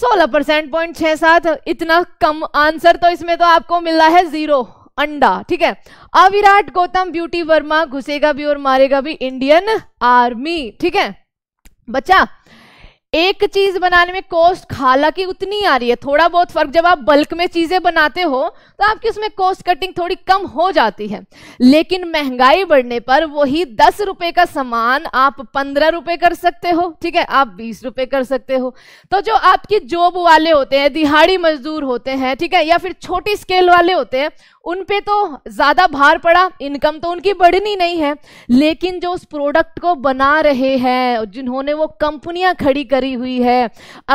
सोलह परसेंट पॉइंट छः सात इतना कम आंसर तो इसमें तो आपको मिला है ज़ीरो अंडा ठीक है अविराट गौतम ब्यूटी वर्मा घुसेगा भी और मारेगा भी इंडियन आर्मी ठीक है बच्चा एक चीज बनाने में कॉस्ट हालांकि उतनी आ रही है थोड़ा बहुत फर्क जब आप बल्क में चीजें बनाते हो तो आपकी उसमें कॉस्ट कटिंग थोड़ी कम हो जाती है लेकिन महंगाई बढ़ने पर वही दस रुपए का सामान आप पंद्रह रुपए कर सकते हो ठीक है आप बीस रुपए कर सकते हो तो जो आपकी जॉब वाले होते हैं दिहाड़ी मजदूर होते हैं ठीक है या फिर छोटी स्केल वाले होते हैं उन पे तो ज़्यादा भार पड़ा इनकम तो उनकी बढ़नी नहीं है लेकिन जो उस प्रोडक्ट को बना रहे हैं जिन्होंने वो कंपनियां खड़ी करी हुई है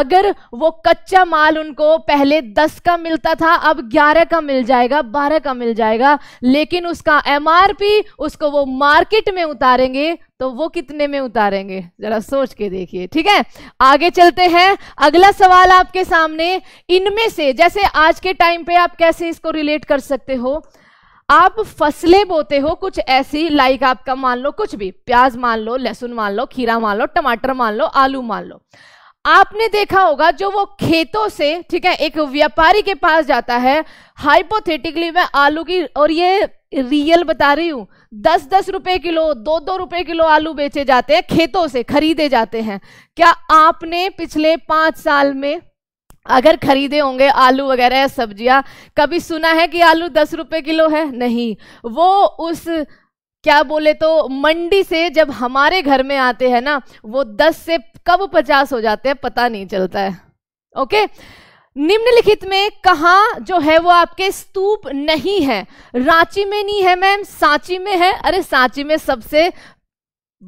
अगर वो कच्चा माल उनको पहले दस का मिलता था अब ग्यारह का मिल जाएगा बारह का मिल जाएगा लेकिन उसका एम उसको वो मार्केट में उतारेंगे तो वो कितने में उतारेंगे जरा सोच के देखिए ठीक है आगे चलते हैं अगला सवाल आपके सामने इनमें से जैसे आज के टाइम पे आप कैसे इसको रिलेट कर सकते हो आप फसलें बोते हो कुछ ऐसी लाइक आपका मान लो कुछ भी प्याज मान लो लहसुन मान लो खीरा मान लो टमाटर मान लो आलू मान लो आपने देखा होगा जो वो खेतों से ठीक है एक व्यापारी के पास जाता है हाइपोथेटिकली मैं आलू की और ये रियल बता रही हूं दस दस रुपए किलो दो दो रुपए किलो आलू बेचे जाते हैं खेतों से खरीदे जाते हैं क्या आपने पिछले पांच साल में अगर खरीदे होंगे आलू वगैरह सब्जियां कभी सुना है कि आलू दस रुपए किलो है नहीं वो उस क्या बोले तो मंडी से जब हमारे घर में आते हैं ना वो दस से कब पचास हो जाते हैं पता नहीं चलता है ओके निम्नलिखित में कहा जो है वो आपके स्तूप नहीं है रांची में नहीं है मैम सांची में है अरे सांची में सबसे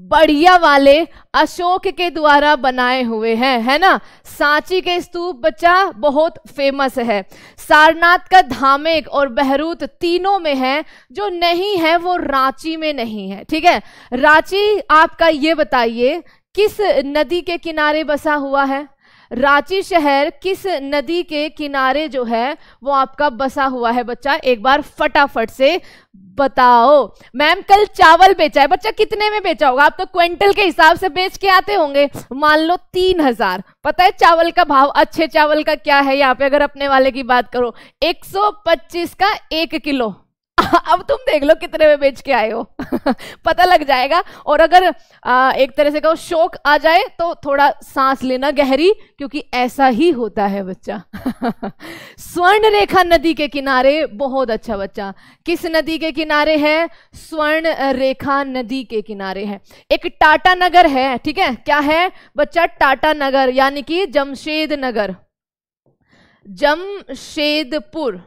बढ़िया वाले अशोक के द्वारा बनाए हुए हैं है ना सांची के स्तूप बच्चा बहुत फेमस है सारनाथ का धामेक और बहरूत तीनों में है जो नहीं है वो रांची में नहीं है ठीक है रांची आपका ये बताइए किस नदी के किनारे बसा हुआ है रांची शहर किस नदी के किनारे जो है वो आपका बसा हुआ है बच्चा एक बार फटाफट से बताओ मैम कल चावल बेचा है बच्चा कितने में बेचा होगा आप तो क्विंटल के हिसाब से बेच के आते होंगे मान लो तीन हजार पता है चावल का भाव अच्छे चावल का क्या है यहाँ पे अगर अपने वाले की बात करो 125 का एक किलो अब तुम देख लो कितने में बेच के आए हो पता लग जाएगा और अगर आ, एक तरह से कहो शोक आ जाए तो थोड़ा सांस लेना गहरी क्योंकि ऐसा ही होता है बच्चा स्वर्ण रेखा नदी के किनारे बहुत अच्छा बच्चा किस नदी के किनारे है स्वर्ण रेखा नदी के किनारे है एक टाटा नगर है ठीक है क्या है बच्चा टाटा नगर यानी कि जमशेद नगर जमशेदपुर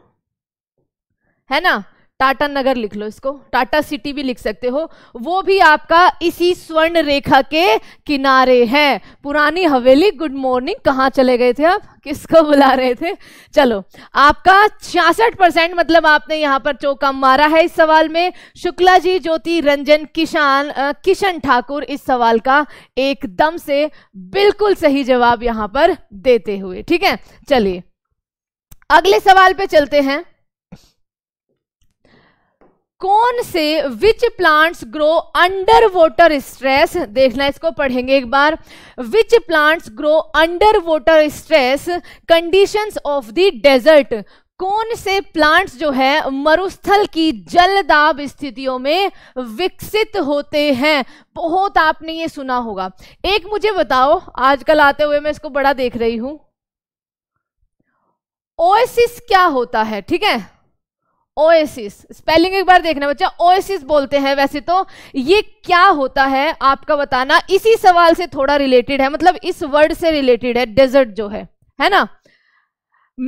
है ना टाटा नगर लिख लो इसको टाटा सिटी भी लिख सकते हो वो भी आपका इसी स्वर्ण रेखा के किनारे हैं पुरानी हवेली गुड मॉर्निंग कहाँ चले गए थे आप किसको बुला रहे थे चलो आपका छियासठ परसेंट मतलब आपने यहाँ पर चौका मारा है इस सवाल में शुक्ला जी ज्योति रंजन किसान किशन ठाकुर इस सवाल का एकदम से बिल्कुल सही जवाब यहाँ पर देते हुए ठीक है चलिए अगले सवाल पे चलते हैं कौन से which plants grow under water stress देखना इसको पढ़ेंगे एक बार which plants grow under water stress conditions of the desert कौन से प्लांट्स जो है मरुस्थल की जलदाब स्थितियों में विकसित होते हैं बहुत आपने ये सुना होगा एक मुझे बताओ आजकल आते हुए मैं इसको बड़ा देख रही हूं ओएसिस क्या होता है ठीक है ओएसिस स्पेलिंग एक बार देखना बच्चा ओएसिस बोलते हैं वैसे तो ये क्या होता है आपका बताना इसी सवाल से थोड़ा रिलेटेड है मतलब इस वर्ड से रिलेटेड है डेजर्ट जो है है ना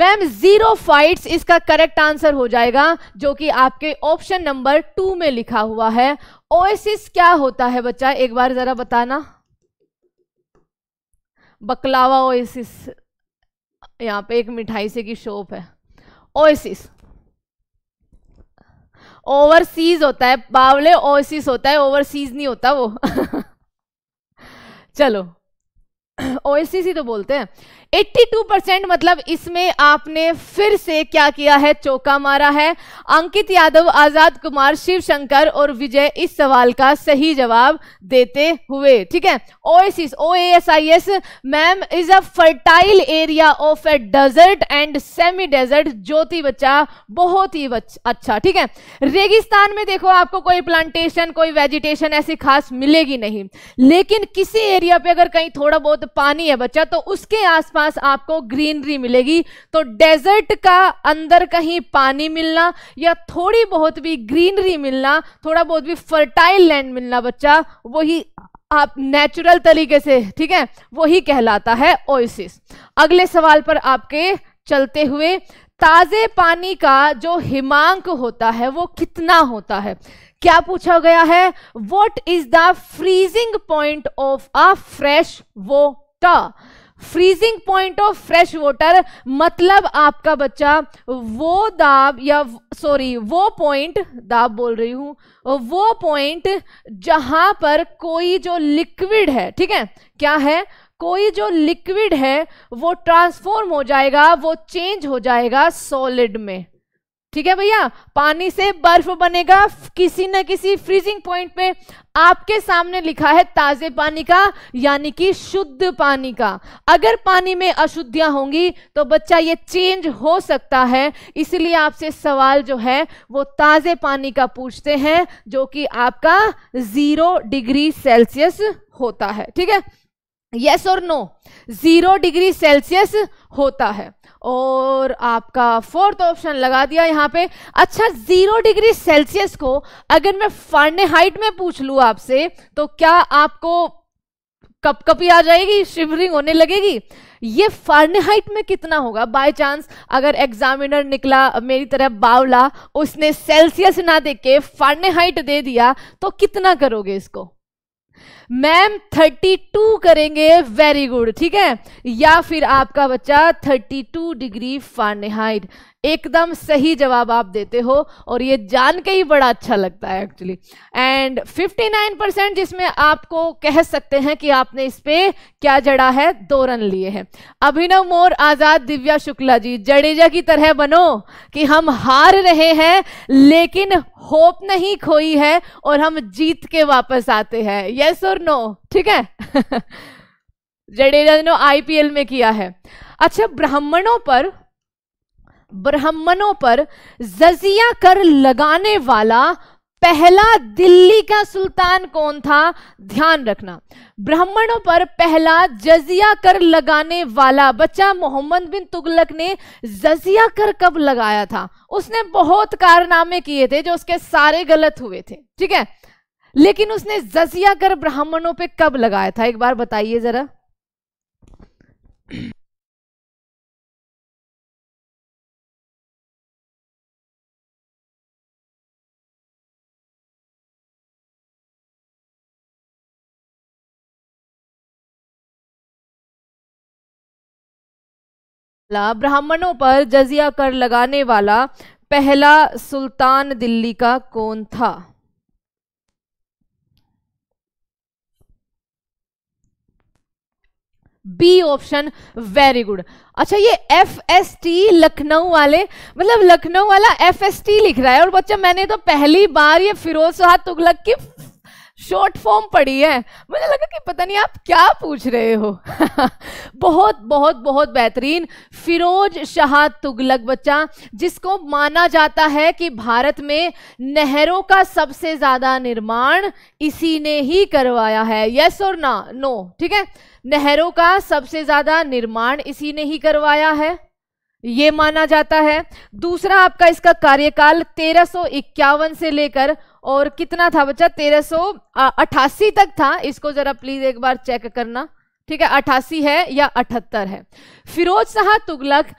मैम जीरो फाइट्स इसका करेक्ट आंसर हो जाएगा जो कि आपके ऑप्शन नंबर टू में लिखा हुआ है ओएसिस क्या होता है बच्चा एक बार जरा बताना बकलावा ओएसिस यहाँ पे एक मिठाई से की शॉप है ओएसिस ओवरसीज होता है बावले ओवरसीज होता है ओवरसीज नहीं होता वो चलो ओएससी तो बोलते हैं 82 परसेंट मतलब इसमें आपने फिर से क्या किया है चौका मारा है अंकित यादव आजाद कुमार शिवशंकर और विजय इस सवाल का सही जवाब देते हुए ठीक है oasis O S I S ma'am is a fertile area of a desert and semi desert Jyoti बच्चा बहुत ही अच्छा ठीक है रेगिस्तान में देखो आपको कोई प्लांटेशन कोई वेजिटेशन ऐसी खास मिलेगी नहीं लेकिन किसी एरिया पे अगर कहीं थोड़ा बहुत पानी है बच्चा तो उसके आसपास आसपास आपको ग्रीनरी मिलेगी तो डेजर्ट का अंदर कहीं पानी मिलना या थोड़ी बहुत भी ग्रीनरी मिलना थोड़ा बहुत भी फर्टाइल लैंड मिलना बच्चा वही आप नेचुरल तरीके से ठीक है वही कहलाता है ओइसिस अगले सवाल पर आपके चलते हुए ताजे पानी का जो हिमांक होता है वो कितना होता है क्या पूछा गया है what is the freezing point of a fresh water freezing point of fresh water मतलब आपका बच्चा वो दाब या सॉरी वो पॉइंट दाब बोल रही हूं वो पॉइंट जहां पर कोई जो लिक्विड है ठीक है क्या है कोई जो लिक्विड है वो ट्रांसफॉर्म हो जाएगा वो चेंज हो जाएगा सॉलिड में ठीक है भैया पानी से बर्फ बनेगा किसी न किसी फ्रीजिंग पॉइंट पे आपके सामने लिखा है ताजे पानी का यानी कि शुद्ध पानी का अगर पानी में अशुद्धियां होंगी तो बच्चा ये चेंज हो सकता है इसलिए आपसे सवाल जो है वो ताजे पानी का पूछते हैं जो कि आपका जीरो डिग्री सेल्सियस होता है ठीक है यस और नो जीरो डिग्री सेल्सियस होता है और आपका फोर्थ ऑप्शन लगा दिया यहाँ पे अच्छा जीरो डिग्री सेल्सियस को अगर मैं हाइट में पूछ लू आपसे तो क्या आपको कप कपी आ जाएगी शिवरिंग होने लगेगी ये हाइट में कितना होगा बाय चांस अगर एग्जामिनर निकला मेरी तरह बावला उसने सेल्सियस ना देके हाइट दे दिया तो कितना करोगे इसको मैम 32 करेंगे वेरी गुड ठीक है या फिर आपका बच्चा 32 डिग्री फारेनहाइट एकदम सही जवाब आप देते हो और ये जान के ही बड़ा अच्छा लगता है एक्चुअली एंड 59 परसेंट जिसमें आपको कह सकते हैं कि आपने इस पे क्या जड़ा है दो रन लिए हैं अभिनव मोर आजाद दिव्या शुक्ला जी जडेजा की तरह बनो कि हम हार रहे हैं लेकिन होप नहीं खोई है और हम जीत के वापस आते हैं यस और नो ठीक है जडेजा ने आईपीएल में किया है अच्छा ब्राह्मणों पर ब्राह्मणों पर जजिया कर लगाने वाला पहला दिल्ली का सुल्तान कौन था ध्यान रखना ब्राह्मणों पर पहला जजिया कर लगाने वाला बच्चा मोहम्मद बिन तुगलक ने जजिया कर कब लगाया था उसने बहुत कारनामे किए थे जो उसके सारे गलत हुए थे ठीक है लेकिन उसने जजिया कर ब्राह्मणों पे कब लगाया था एक बार बताइए जरा ब्राह्मणों पर जजिया कर लगाने वाला पहला सुल्तान दिल्ली का कौन था बी ऑप्शन वेरी गुड अच्छा ये एफ एस टी लखनऊ वाले मतलब लखनऊ वाला एफ एस टी लिख रहा है और बच्चा मैंने तो पहली बार ये फिरोज साहब तुगलक की शॉर्ट फॉर्म पड़ी है मुझे लगा कि पता नहीं आप क्या पूछ रहे हो बहुत बहुत बहुत बेहतरीन फिरोज शाह तुगलक बच्चा जिसको माना जाता है कि भारत में नहरों का सबसे ज्यादा निर्माण इसी ने ही करवाया है यस और ना नो ठीक है नहरों का सबसे ज्यादा निर्माण इसी ने ही करवाया है ये माना जाता है दूसरा आपका इसका कार्यकाल तेरह से लेकर और कितना था बच्चा तेरह अट्ठासी तक था इसको जरा प्लीज एक बार चेक करना ठीक है अठासी है या अठहत्तर है फिरोज शाह तुगलक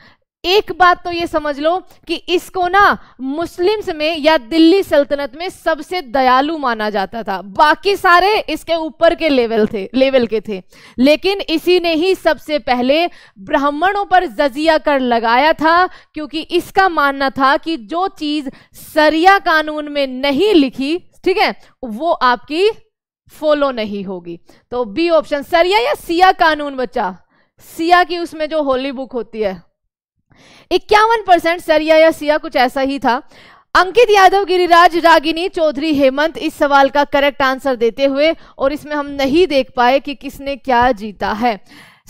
एक बात तो ये समझ लो कि इसको ना मुस्लिम्स में या दिल्ली सल्तनत में सबसे दयालु माना जाता था बाकी सारे इसके ऊपर के लेवल थे लेवल के थे लेकिन इसी ने ही सबसे पहले ब्राह्मणों पर जजिया कर लगाया था क्योंकि इसका मानना था कि जो चीज सरिया कानून में नहीं लिखी ठीक है वो आपकी फॉलो नहीं होगी तो बी ऑप्शन सरिया या सिया कानून बच्चा सिया की उसमें जो होली बुक होती है इक्यावन परसेंट सरिया या सिया कुछ ऐसा ही था अंकित यादव गिरिराज रागिनी चौधरी हेमंत इस सवाल का करेक्ट आंसर देते हुए और इसमें हम नहीं देख पाए कि किसने क्या जीता है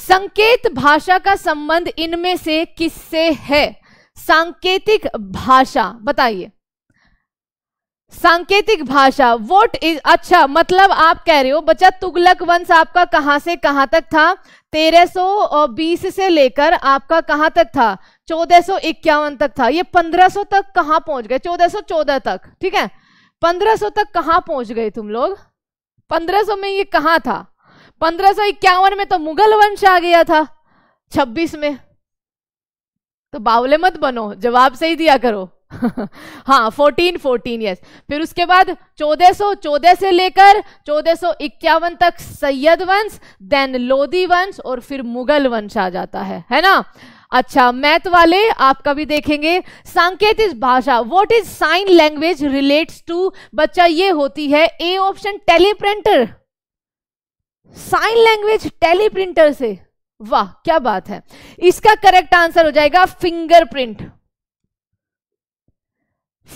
संकेत भाषा का संबंध इनमें से किससे है सांकेतिक भाषा बताइए सांकेतिक भाषा वोट इज अच्छा मतलब आप कह रहे हो बच्चा तुगलक वंश आपका कहां से कहां तक था 1320 से लेकर आपका कहां तक था चौदह इक्यावन तक था ये 1500 तक कहाँ पहुंच गए 1414 तक ठीक है 1500 तक कहाँ पहुंच गए तुम लोग 1500 में ये कहाँ था पंद्रह इक्यावन में तो मुगल वंश आ गया था 26 में तो बावले मत बनो जवाब सही दिया करो हाँ फोर्टीन फोर्टीन यस फिर उसके बाद चौदह सौ चौदह से लेकर चौदह इक्यावन तक सैयद वंश देन लोधी वंश और फिर मुगल वंश आ जाता है है ना अच्छा मैथ वाले आपका भी देखेंगे सांकेतिक भाषा what is sign language relates to बच्चा ये होती है A option teleprinter sign language teleprinter से वाह क्या बात है इसका करेक्ट आंसर हो जाएगा फिंगरप्रिंट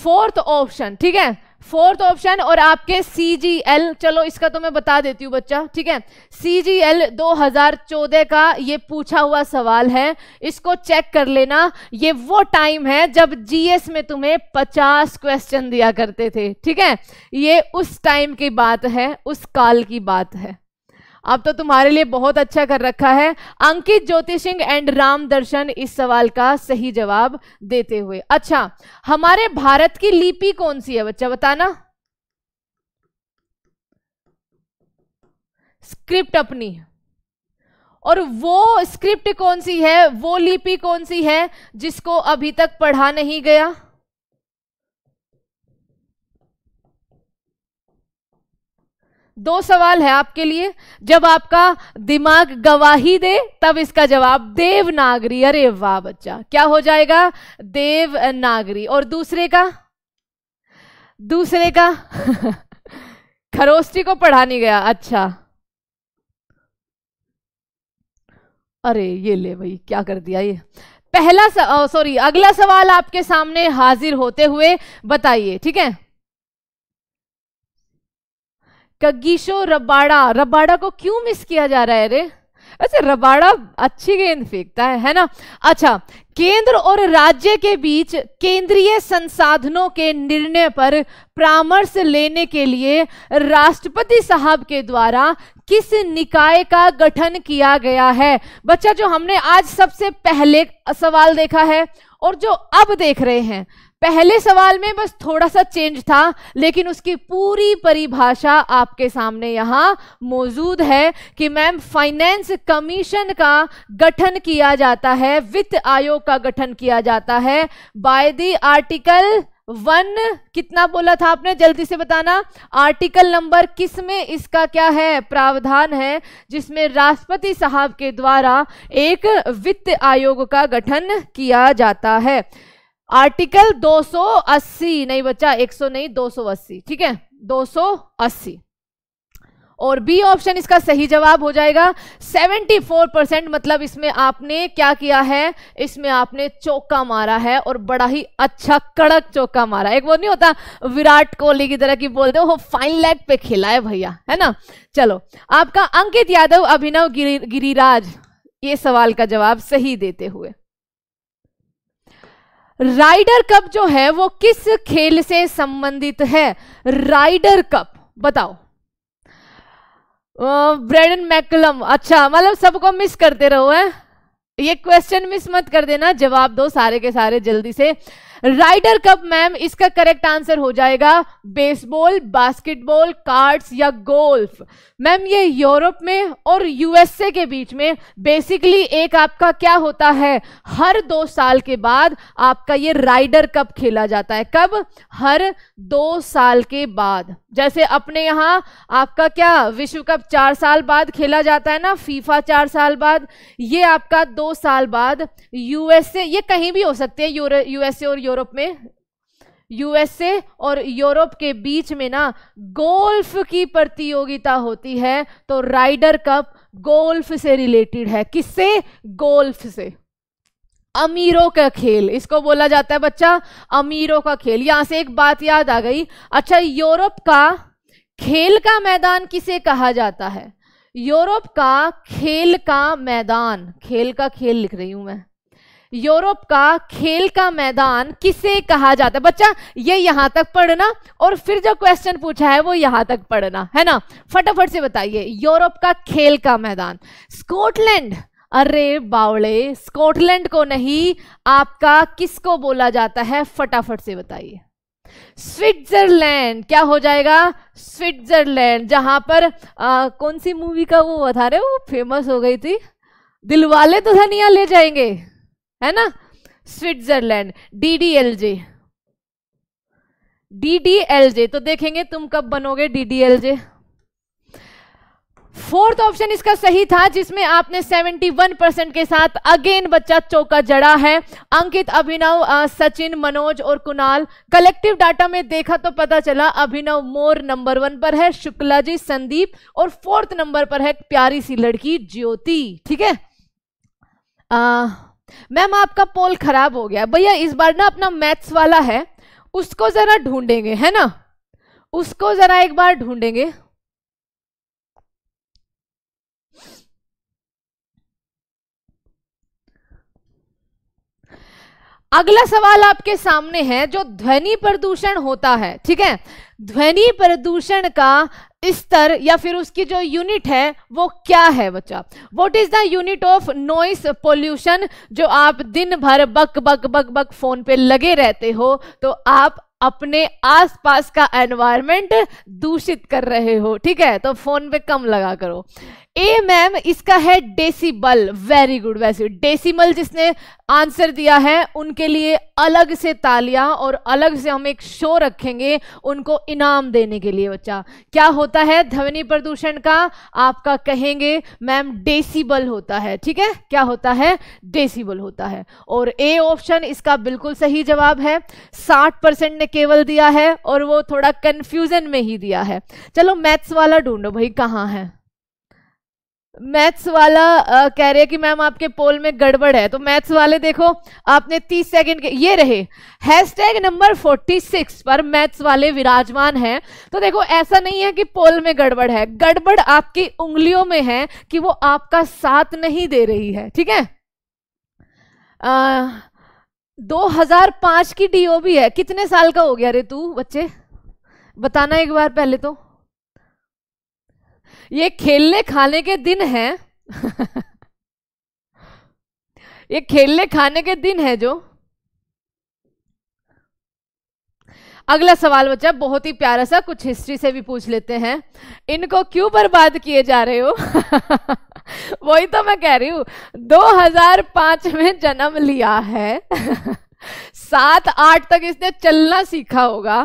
फोर्थ ऑप्शन ठीक है फोर्थ ऑप्शन और आपके सी जी एल चलो इसका तो मैं बता देती हूँ बच्चा ठीक है सी जी एल दो हजार चौदह का ये पूछा हुआ सवाल है इसको चेक कर लेना ये वो टाइम है जब जीएस में तुम्हें पचास क्वेश्चन दिया करते थे ठीक है ये उस टाइम की बात है उस काल की बात है अब तो तुम्हारे लिए बहुत अच्छा कर रखा है अंकित सिंह एंड राम दर्शन इस सवाल का सही जवाब देते हुए अच्छा हमारे भारत की लिपि कौन सी है बच्चा बताना स्क्रिप्ट अपनी और वो स्क्रिप्ट कौन सी है वो लिपि कौन सी है जिसको अभी तक पढ़ा नहीं गया दो सवाल है आपके लिए जब आपका दिमाग गवाही दे तब इसका जवाब देवनागरी अरे वाह बच्चा क्या हो जाएगा देवनागरी और दूसरे का दूसरे का खरोस्टी को पढ़ा नहीं गया अच्छा अरे ये ले भाई क्या कर दिया ये पहला सॉरी अगला सवाल आपके सामने हाजिर होते हुए बताइए ठीक है कगीशो रबाड़ा रबाड़ा को क्यों मिस किया जा रहा है अरे अच्छा रबाड़ा अच्छी गेंद फेंकता है है ना अच्छा केंद्र और राज्य के बीच केंद्रीय संसाधनों के निर्णय पर परामर्श लेने के लिए राष्ट्रपति साहब के द्वारा किस निकाय का गठन किया गया है बच्चा जो हमने आज सबसे पहले सवाल देखा है और जो अब देख रहे हैं पहले सवाल में बस थोड़ा सा चेंज था लेकिन उसकी पूरी परिभाषा आपके सामने यहाँ मौजूद है कि मैम फाइनेंस कमीशन का गठन किया जाता है वित्त आयोग का गठन किया जाता है बाय दी आर्टिकल वन कितना बोला था आपने जल्दी से बताना आर्टिकल नंबर किस में इसका क्या है प्रावधान है जिसमें राष्ट्रपति साहब के द्वारा एक वित्त आयोग का गठन किया जाता है आर्टिकल 280 नहीं बच्चा 100 नहीं 280 ठीक है 280 और बी ऑप्शन इसका सही जवाब हो जाएगा 74 परसेंट मतलब इसमें आपने क्या किया है इसमें आपने चौका मारा है और बड़ा ही अच्छा कड़क चौका मारा एक वो नहीं होता विराट कोहली की तरह की बोलते हो फाइन लेग पे खेला है भैया है ना चलो आपका अंकित यादव अभिनव गिरिराज ये सवाल का जवाब सही देते हुए राइडर कप जो है वो किस खेल से संबंधित है राइडर कप बताओ ब्रेडन मैकलम अच्छा मतलब सबको मिस करते रहो है ये क्वेश्चन मिस मत कर देना जवाब दो सारे के सारे जल्दी से राइडर कप मैम इसका करेक्ट आंसर हो जाएगा बेसबॉल बास्केटबॉल कार्ड्स या गोल्फ मैम ये यूरोप में और यूएसए के बीच में बेसिकली एक आपका क्या होता है हर दो साल के बाद आपका ये राइडर कप खेला जाता है कब हर दो साल के बाद जैसे अपने यहां आपका क्या विश्व कप चार साल बाद खेला जाता है ना फीफा चार साल बाद ये आपका दो साल बाद यूएसए ये कहीं भी हो सकते हैं यूएसए और यूरो यूरोप में यूएसए और यूरोप के बीच में ना गोल्फ की प्रतियोगिता होती है तो राइडर कप गोल्फ से रिलेटेड है किससे गोल्फ से अमीरों का खेल इसको बोला जाता है बच्चा अमीरों का खेल यहां से एक बात याद आ गई अच्छा यूरोप का खेल का मैदान किसे कहा जाता है यूरोप का खेल का मैदान खेल का खेल लिख रही हूं मैं यूरोप का खेल का मैदान किसे कहा जाता है बच्चा ये यहां तक पढ़ना और फिर जो क्वेश्चन पूछा है वो यहां तक पढ़ना है ना फटाफट से बताइए यूरोप का खेल का मैदान स्कॉटलैंड अरे बावड़े स्कॉटलैंड को नहीं आपका किसको बोला जाता है फटाफट से बताइए स्विट्जरलैंड क्या हो जाएगा स्विट्जरलैंड जहां पर आ, कौन सी मूवी का वो बता रहे वो फेमस हो गई थी दिलवाले दुल्हनिया तो ले जाएंगे है ना स्विट्जरलैंड डीडीएलजे डीडीएलजे तो देखेंगे तुम कब बनोगे डीडीएलजे फोर्थ ऑप्शन इसका सही था जिसमें आपने 71 परसेंट के साथ अगेन बच्चा चौका जड़ा है अंकित अभिनव सचिन मनोज और कुणाल कलेक्टिव डाटा में देखा तो पता चला अभिनव मोर नंबर वन पर है शुक्ला जी संदीप और फोर्थ नंबर पर है प्यारी सी लड़की ज्योति ठीक है मैम आपका पोल खराब हो गया भैया इस बार ना अपना मैथ्स वाला है उसको ज़रा ढूंढेंगे है ना उसको ज़रा एक बार ढूंढेंगे अगला सवाल आपके सामने है जो ध्वनि प्रदूषण होता है ठीक है ध्वनि प्रदूषण का स्तर या फिर उसकी जो यूनिट है वो क्या है बच्चा what is the unit of noise pollution जो आप दिन भर बक बक बक बक फोन पे लगे रहते हो तो आप अपने आसपास का एनवायरनमेंट दूषित कर रहे हो ठीक है तो फोन पे कम लगा करो ए मैम इसका है डेसिबल वेरी गुड वैसे डेसिमल जिसने आंसर दिया है उनके लिए अलग से तालियां और अलग से हम एक शो रखेंगे उनको इनाम देने के लिए बच्चा क्या होता है ध्वनि प्रदूषण का आपका कहेंगे मैम डेसिबल होता है ठीक है क्या होता है डेसिबल होता है और ए ऑप्शन इसका बिल्कुल सही जवाब है साठ परसेंट ने केवल दिया है और वो थोड़ा कंफ्यूजन में ही दिया है चलो मैथ्स वाला ढूंढो भाई कहाँ है मैथ्स वाला आ, कह रहे कि मैम आपके पोल में गड़बड़ है तो मैथ्स वाले देखो आपने 30 सेकंड के ये रहे हैशटैग नंबर 46 पर मैथ्स वाले विराजमान हैं तो देखो ऐसा नहीं है कि पोल में गड़बड़ है गड़बड़ आपकी उंगलियों में है कि वो आपका साथ नहीं दे रही है ठीक है आ, 2005 की डीओ भी है कितने साल का हो गया रे तू बच्चे बताना एक बार पहले तो ये खेलने खाने के दिन हैं ये खेलने खाने के दिन है जो अगला सवाल बच्चा बहुत ही प्यारा सा कुछ हिस्ट्री से भी पूछ लेते हैं इनको क्यों बर्बाद किए जा रहे हो वही तो मैं कह रही हूं 2005 में जन्म लिया है सात आठ तक इसने चलना सीखा होगा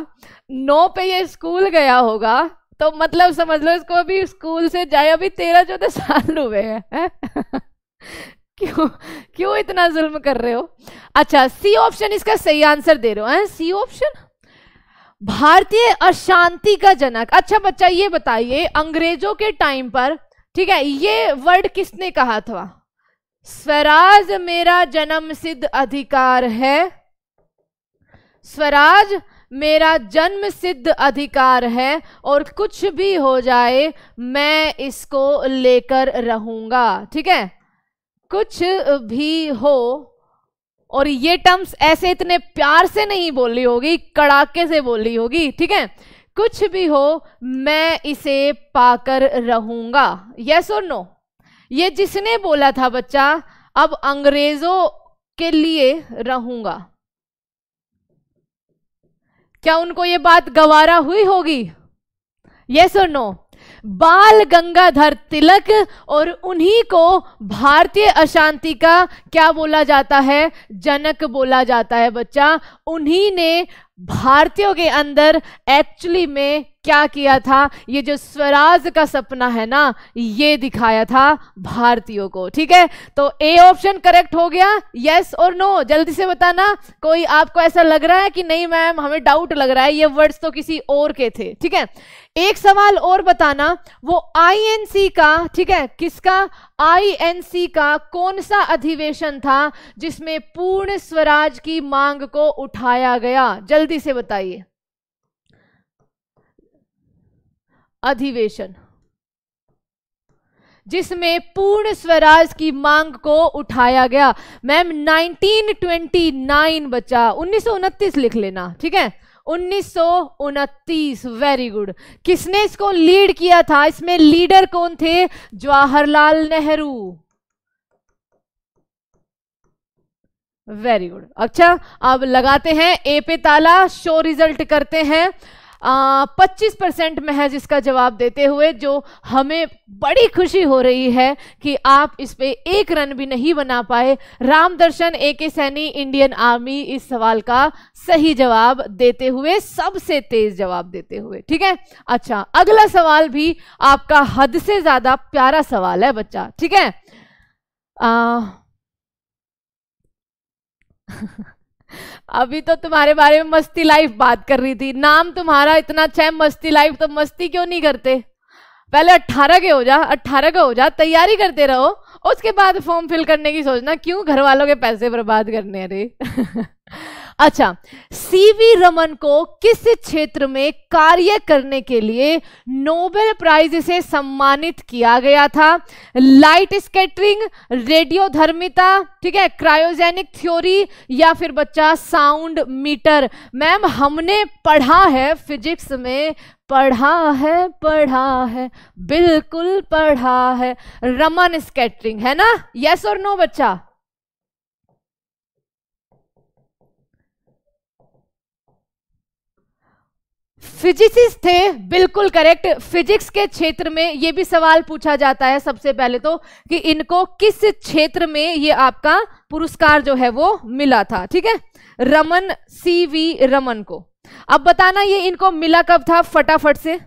नौ पे ये स्कूल गया होगा तो मतलब समझ लो इसको अभी स्कूल से जाए अभी तेरह चौदह साल हुए हैं है? क्यों क्यों इतना जुल्म कर रहे हो अच्छा सी ऑप्शन इसका सही आंसर दे रहे हो हैं सी ऑप्शन भारतीय अशांति का जनक अच्छा बच्चा ये बताइए अंग्रेजों के टाइम पर ठीक है ये वर्ड किसने कहा था स्वराज मेरा जन्म सिद्ध अधिकार है स्वराज मेरा जन्म सिद्ध अधिकार है और कुछ भी हो जाए मैं इसको लेकर रहूंगा ठीक है कुछ भी हो और ये टर्म्स ऐसे इतने प्यार से नहीं बोली होगी कड़ाके से बोली होगी ठीक है कुछ भी हो मैं इसे पाकर रहूंगा यस और नो ये जिसने बोला था बच्चा अब अंग्रेजों के लिए रहूंगा क्या उनको ये बात गवारा हुई होगी यस और नो बाल गंगाधर तिलक और उन्हीं को भारतीय अशांति का क्या बोला जाता है जनक बोला जाता है बच्चा उन्हीं ने भारतीयों के अंदर एक्चुअली में क्या किया था ये जो स्वराज का सपना है ना ये दिखाया था भारतीयों को ठीक है तो ए ऑप्शन करेक्ट हो गया यस और नो जल्दी से बताना कोई आपको ऐसा लग रहा है कि नहीं मैम हमें डाउट लग रहा है ये वर्ड्स तो किसी और के थे ठीक है एक सवाल और बताना वो आईएनसी का ठीक है किसका आईएनसी का कौन सा अधिवेशन था जिसमें पूर्ण स्वराज की मांग को उठाया गया जल्दी से बताइए अधिवेशन जिसमें पूर्ण स्वराज की मांग को उठाया गया मैम 1929 बच्चा उन्नीस लिख लेना ठीक है उन्नीस वेरी गुड किसने इसको लीड किया था इसमें लीडर कौन थे जवाहरलाल नेहरू वेरी गुड अच्छा अब लगाते हैं ए पे ताला शो रिजल्ट करते हैं पच्चीस परसेंट महज इसका जवाब देते हुए जो हमें बड़ी खुशी हो रही है कि आप इस पे एक रन भी नहीं बना पाए रामदर्शन ए के सैनी इंडियन आर्मी इस सवाल का सही जवाब देते हुए सबसे तेज जवाब देते हुए ठीक है अच्छा अगला सवाल भी आपका हद से ज्यादा प्यारा सवाल है बच्चा ठीक है आ... अभी तो तुम्हारे बारे में मस्ती लाइफ बात कर रही थी नाम तुम्हारा इतना अच्छा है मस्ती लाइफ तो मस्ती क्यों नहीं करते पहले अट्ठारह के हो जा अट्ठारह के हो जा तैयारी करते रहो उसके बाद फॉर्म फिल करने की सोचना क्यों घर वालों के पैसे बर्बाद करने अरे अच्छा सीवी रमन को किस क्षेत्र में कार्य करने के लिए नोबेल प्राइज से सम्मानित किया गया था लाइट स्केटरिंग रेडियोधर्मिता ठीक है क्रायोजेनिक थ्योरी या फिर बच्चा साउंड मीटर मैम हमने पढ़ा है फिजिक्स में पढ़ा है पढ़ा है बिल्कुल पढ़ा है रमन स्केटरिंग है ना यस और नो बच्चा फिजिसिस्ट थे बिल्कुल करेक्ट फिजिक्स के क्षेत्र में ये भी सवाल पूछा जाता है सबसे पहले तो कि इनको किस क्षेत्र में ये आपका पुरस्कार जो है वो मिला था ठीक है रमन सी वी रमन को अब बताना ये इनको मिला कब था फटाफट से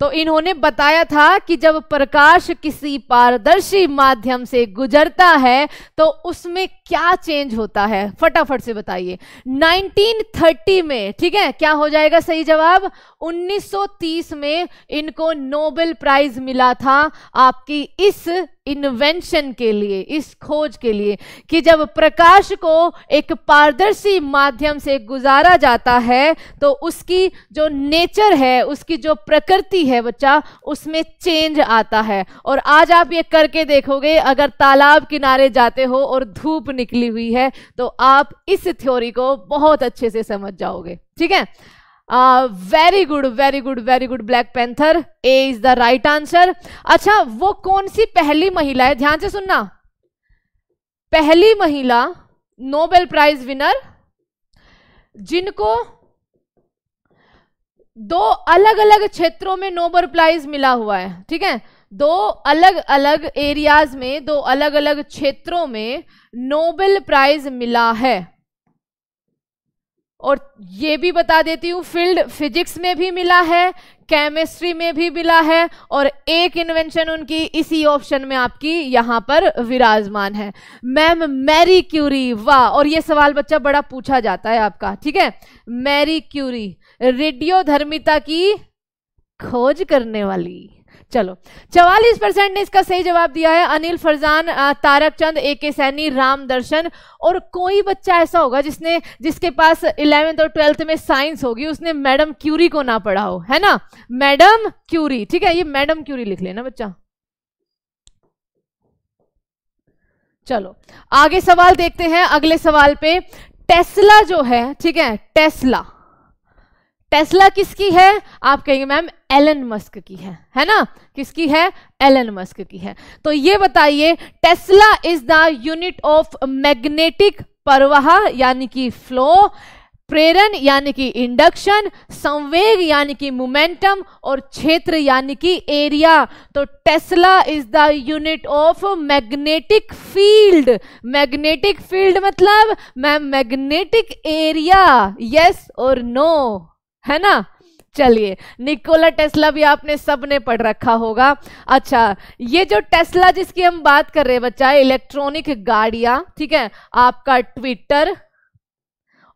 तो इन्होंने बताया था कि जब प्रकाश किसी पारदर्शी माध्यम से गुजरता है तो उसमें क्या चेंज होता है फटाफट से बताइए 1930 में ठीक है क्या हो जाएगा सही जवाब 1930 में इनको नोबेल प्राइज मिला था आपकी इस इन्वेंशन के लिए इस खोज के लिए कि जब प्रकाश को एक पारदर्शी माध्यम से गुजारा जाता है तो उसकी जो नेचर है उसकी जो प्रकृति है बच्चा उसमें चेंज आता है और आज आप ये करके देखोगे अगर तालाब किनारे जाते हो और धूप निकली हुई है तो आप इस थ्योरी को बहुत अच्छे से समझ जाओगे ठीक है very good very good very good black panther A is the right answer अच्छा वो कौन सी पहली महिला है ध्यान से सुनना पहली महिला नोबेल प्राइज विनर जिनको दो अलग अलग क्षेत्रों में नोबेल प्राइज मिला हुआ है ठीक है दो अलग अलग एरियाज में दो अलग अलग क्षेत्रों में नोबेल प्राइज मिला है और ये भी बता देती हूँ फील्ड फिजिक्स में भी मिला है केमिस्ट्री में भी मिला है और एक इन्वेंशन उनकी इसी ऑप्शन में आपकी यहाँ पर विराजमान है मैम मैरी क्यूरी वाह और ये सवाल बच्चा बड़ा पूछा जाता है आपका ठीक है मैरी क्यूरी रेडियोधर्मिता की खोज करने वाली चलो चवालीस परसेंट ने इसका सही जवाब दिया है अनिल फरजान तारक चंद ए के सैनी राम दर्शन और कोई बच्चा ऐसा होगा जिसने जिसके पास इलेवेंथ और ट्वेल्थ में साइंस होगी उसने मैडम क्यूरी को ना पढ़ा हो है ना मैडम क्यूरी ठीक है ये मैडम क्यूरी लिख लेना बच्चा चलो आगे सवाल देखते हैं अगले सवाल पे टेस्ला जो है ठीक है टेस्ला टेस्ला किसकी है आप कहेंगे मैम एलन मस्क की है है ना किसकी है एलन मस्क की है तो ये बताइए Tesla is the unit of magnetic प्रवाह यानी कि फ्लो प्रेरण यानी कि इंडक्शन संवेग यानी कि मोमेंटम और क्षेत्र यानी कि एरिया तो Tesla is the unit of magnetic field magnetic field मतलब मैम मैग्नेटिक एरिया यस और नो है ना चलिए निकोला टेस्ला भी आपने सबने पढ़ रखा होगा अच्छा ये जो टेस्ला जिसकी हम बात कर रहे हैं बच्चा इलेक्ट्रॉनिक गाड़िया ठीक है आपका ट्विटर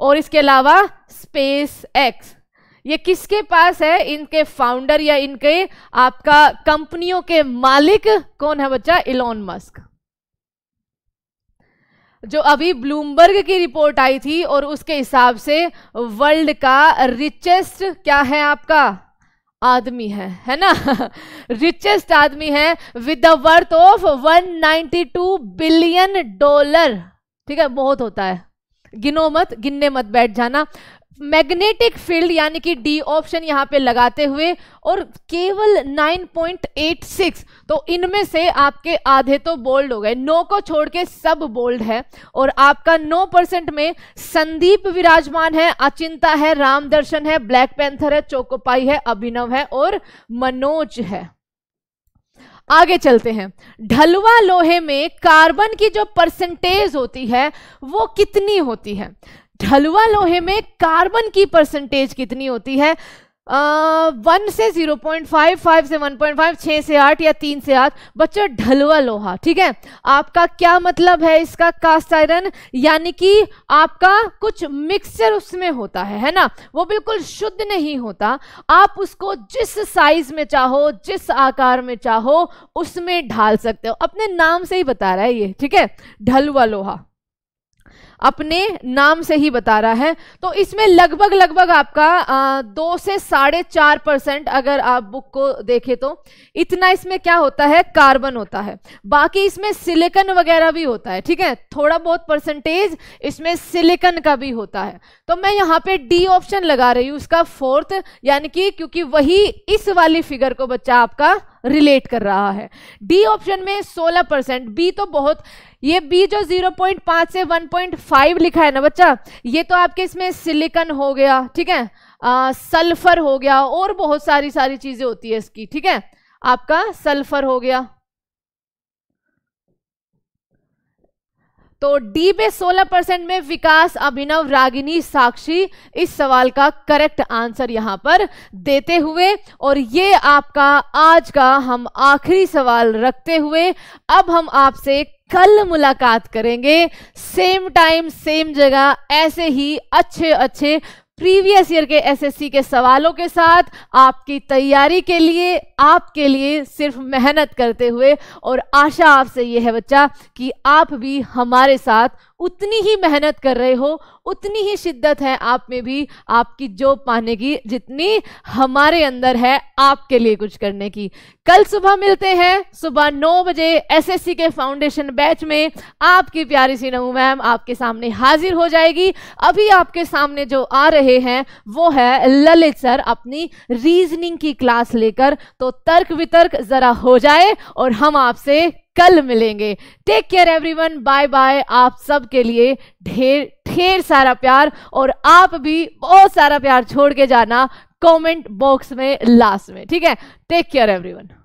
और इसके अलावा स्पेस एक्स ये किसके पास है इनके फाउंडर या इनके आपका कंपनियों के मालिक कौन है बच्चा इलोन मस्क जो अभी ब्लूमबर्ग की रिपोर्ट आई थी और उसके हिसाब से वर्ल्ड का रिचेस्ट क्या है आपका आदमी है है ना रिचेस्ट आदमी है with the worth of 192 billion dollar ठीक है बहुत होता है गिनो मत गिनने मत बैठ जाना मैग्नेटिक फील्ड यानी कि डी ऑप्शन यहां पे लगाते हुए और केवल 9.86 तो इनमें से आपके आधे तो बोल्ड हो गए नो को छोड़ के सब बोल्ड है और आपका नो परसेंट में संदीप विराजमान है अचिंता है रामदर्शन है ब्लैक पैंथर है चोकोपाई है अभिनव है और मनोज है आगे चलते हैं ढलवा लोहे में कार्बन की जो परसेंटेज होती है वो कितनी होती है ढलुआ लोहे में कार्बन की परसेंटेज कितनी होती है वन uh, से 0.5, फाइव से 1.5, 6 से 8 या 3 से 8 बच्चों ढलुआ लोहा ठीक है आपका क्या मतलब है इसका कास्ट आयरन यानी कि आपका कुछ मिक्सचर उसमें होता है है ना वो बिल्कुल शुद्ध नहीं होता आप उसको जिस साइज में चाहो जिस आकार में चाहो उसमें ढाल सकते हो अपने नाम से ही बता रहा है ये ठीक है ढलुआ लोहा अपने नाम से ही बता रहा है तो इसमें लगभग लगभग आपका आ, दो से साढ़े चार परसेंट अगर आप बुक को देखें तो इतना इसमें क्या होता है कार्बन होता है बाकी इसमें सिलिकन वगैरह भी होता है ठीक है थोड़ा बहुत परसेंटेज इसमें सिलिकन का भी होता है तो मैं यहाँ पे डी ऑप्शन लगा रही हूँ उसका फोर्थ यानी कि क्योंकि वही इस वाली फिगर को बच्चा आपका रिलेट कर रहा है डी ऑप्शन में 16 परसेंट बी तो बहुत ये बी जो 0.5 से 1.5 लिखा है ना बच्चा ये तो आपके इसमें सिलिकन हो गया ठीक है आ, सल्फर हो गया और बहुत सारी सारी चीज़ें होती है इसकी ठीक है आपका सल्फर हो गया तो डी पे 16 परसेंट में विकास अभिनव रागिनी साक्षी इस सवाल का करेक्ट आंसर यहां पर देते हुए और ये आपका आज का हम आखिरी सवाल रखते हुए अब हम आपसे कल मुलाकात करेंगे सेम टाइम सेम जगह ऐसे ही अच्छे अच्छे प्रीवियस ईयर के एसएससी के सवालों के साथ आपकी तैयारी के लिए आपके लिए सिर्फ मेहनत करते हुए और आशा आपसे ये है बच्चा कि आप भी हमारे साथ उतनी ही मेहनत कर रहे हो उतनी ही शिद्दत है आप में भी आपकी जॉब पाने की जितनी हमारे अंदर है आपके लिए कुछ करने की कल सुबह मिलते हैं सुबह नौ बजे एसएससी के फाउंडेशन बैच में आपकी प्यारी सी नमू मैम आपके सामने हाजिर हो जाएगी अभी आपके सामने जो आ रहे हैं वो है ललित सर अपनी रीजनिंग की क्लास लेकर तो तर्क वितर्क ज़रा हो जाए और हम आपसे कल मिलेंगे take care everyone bye bye आप सब के लिए ढेर ढेर सारा प्यार और आप भी बहुत सारा प्यार छोड़ के जाना कमेंट बॉक्स में लास्ट में ठीक है टेक केयर एवरीवन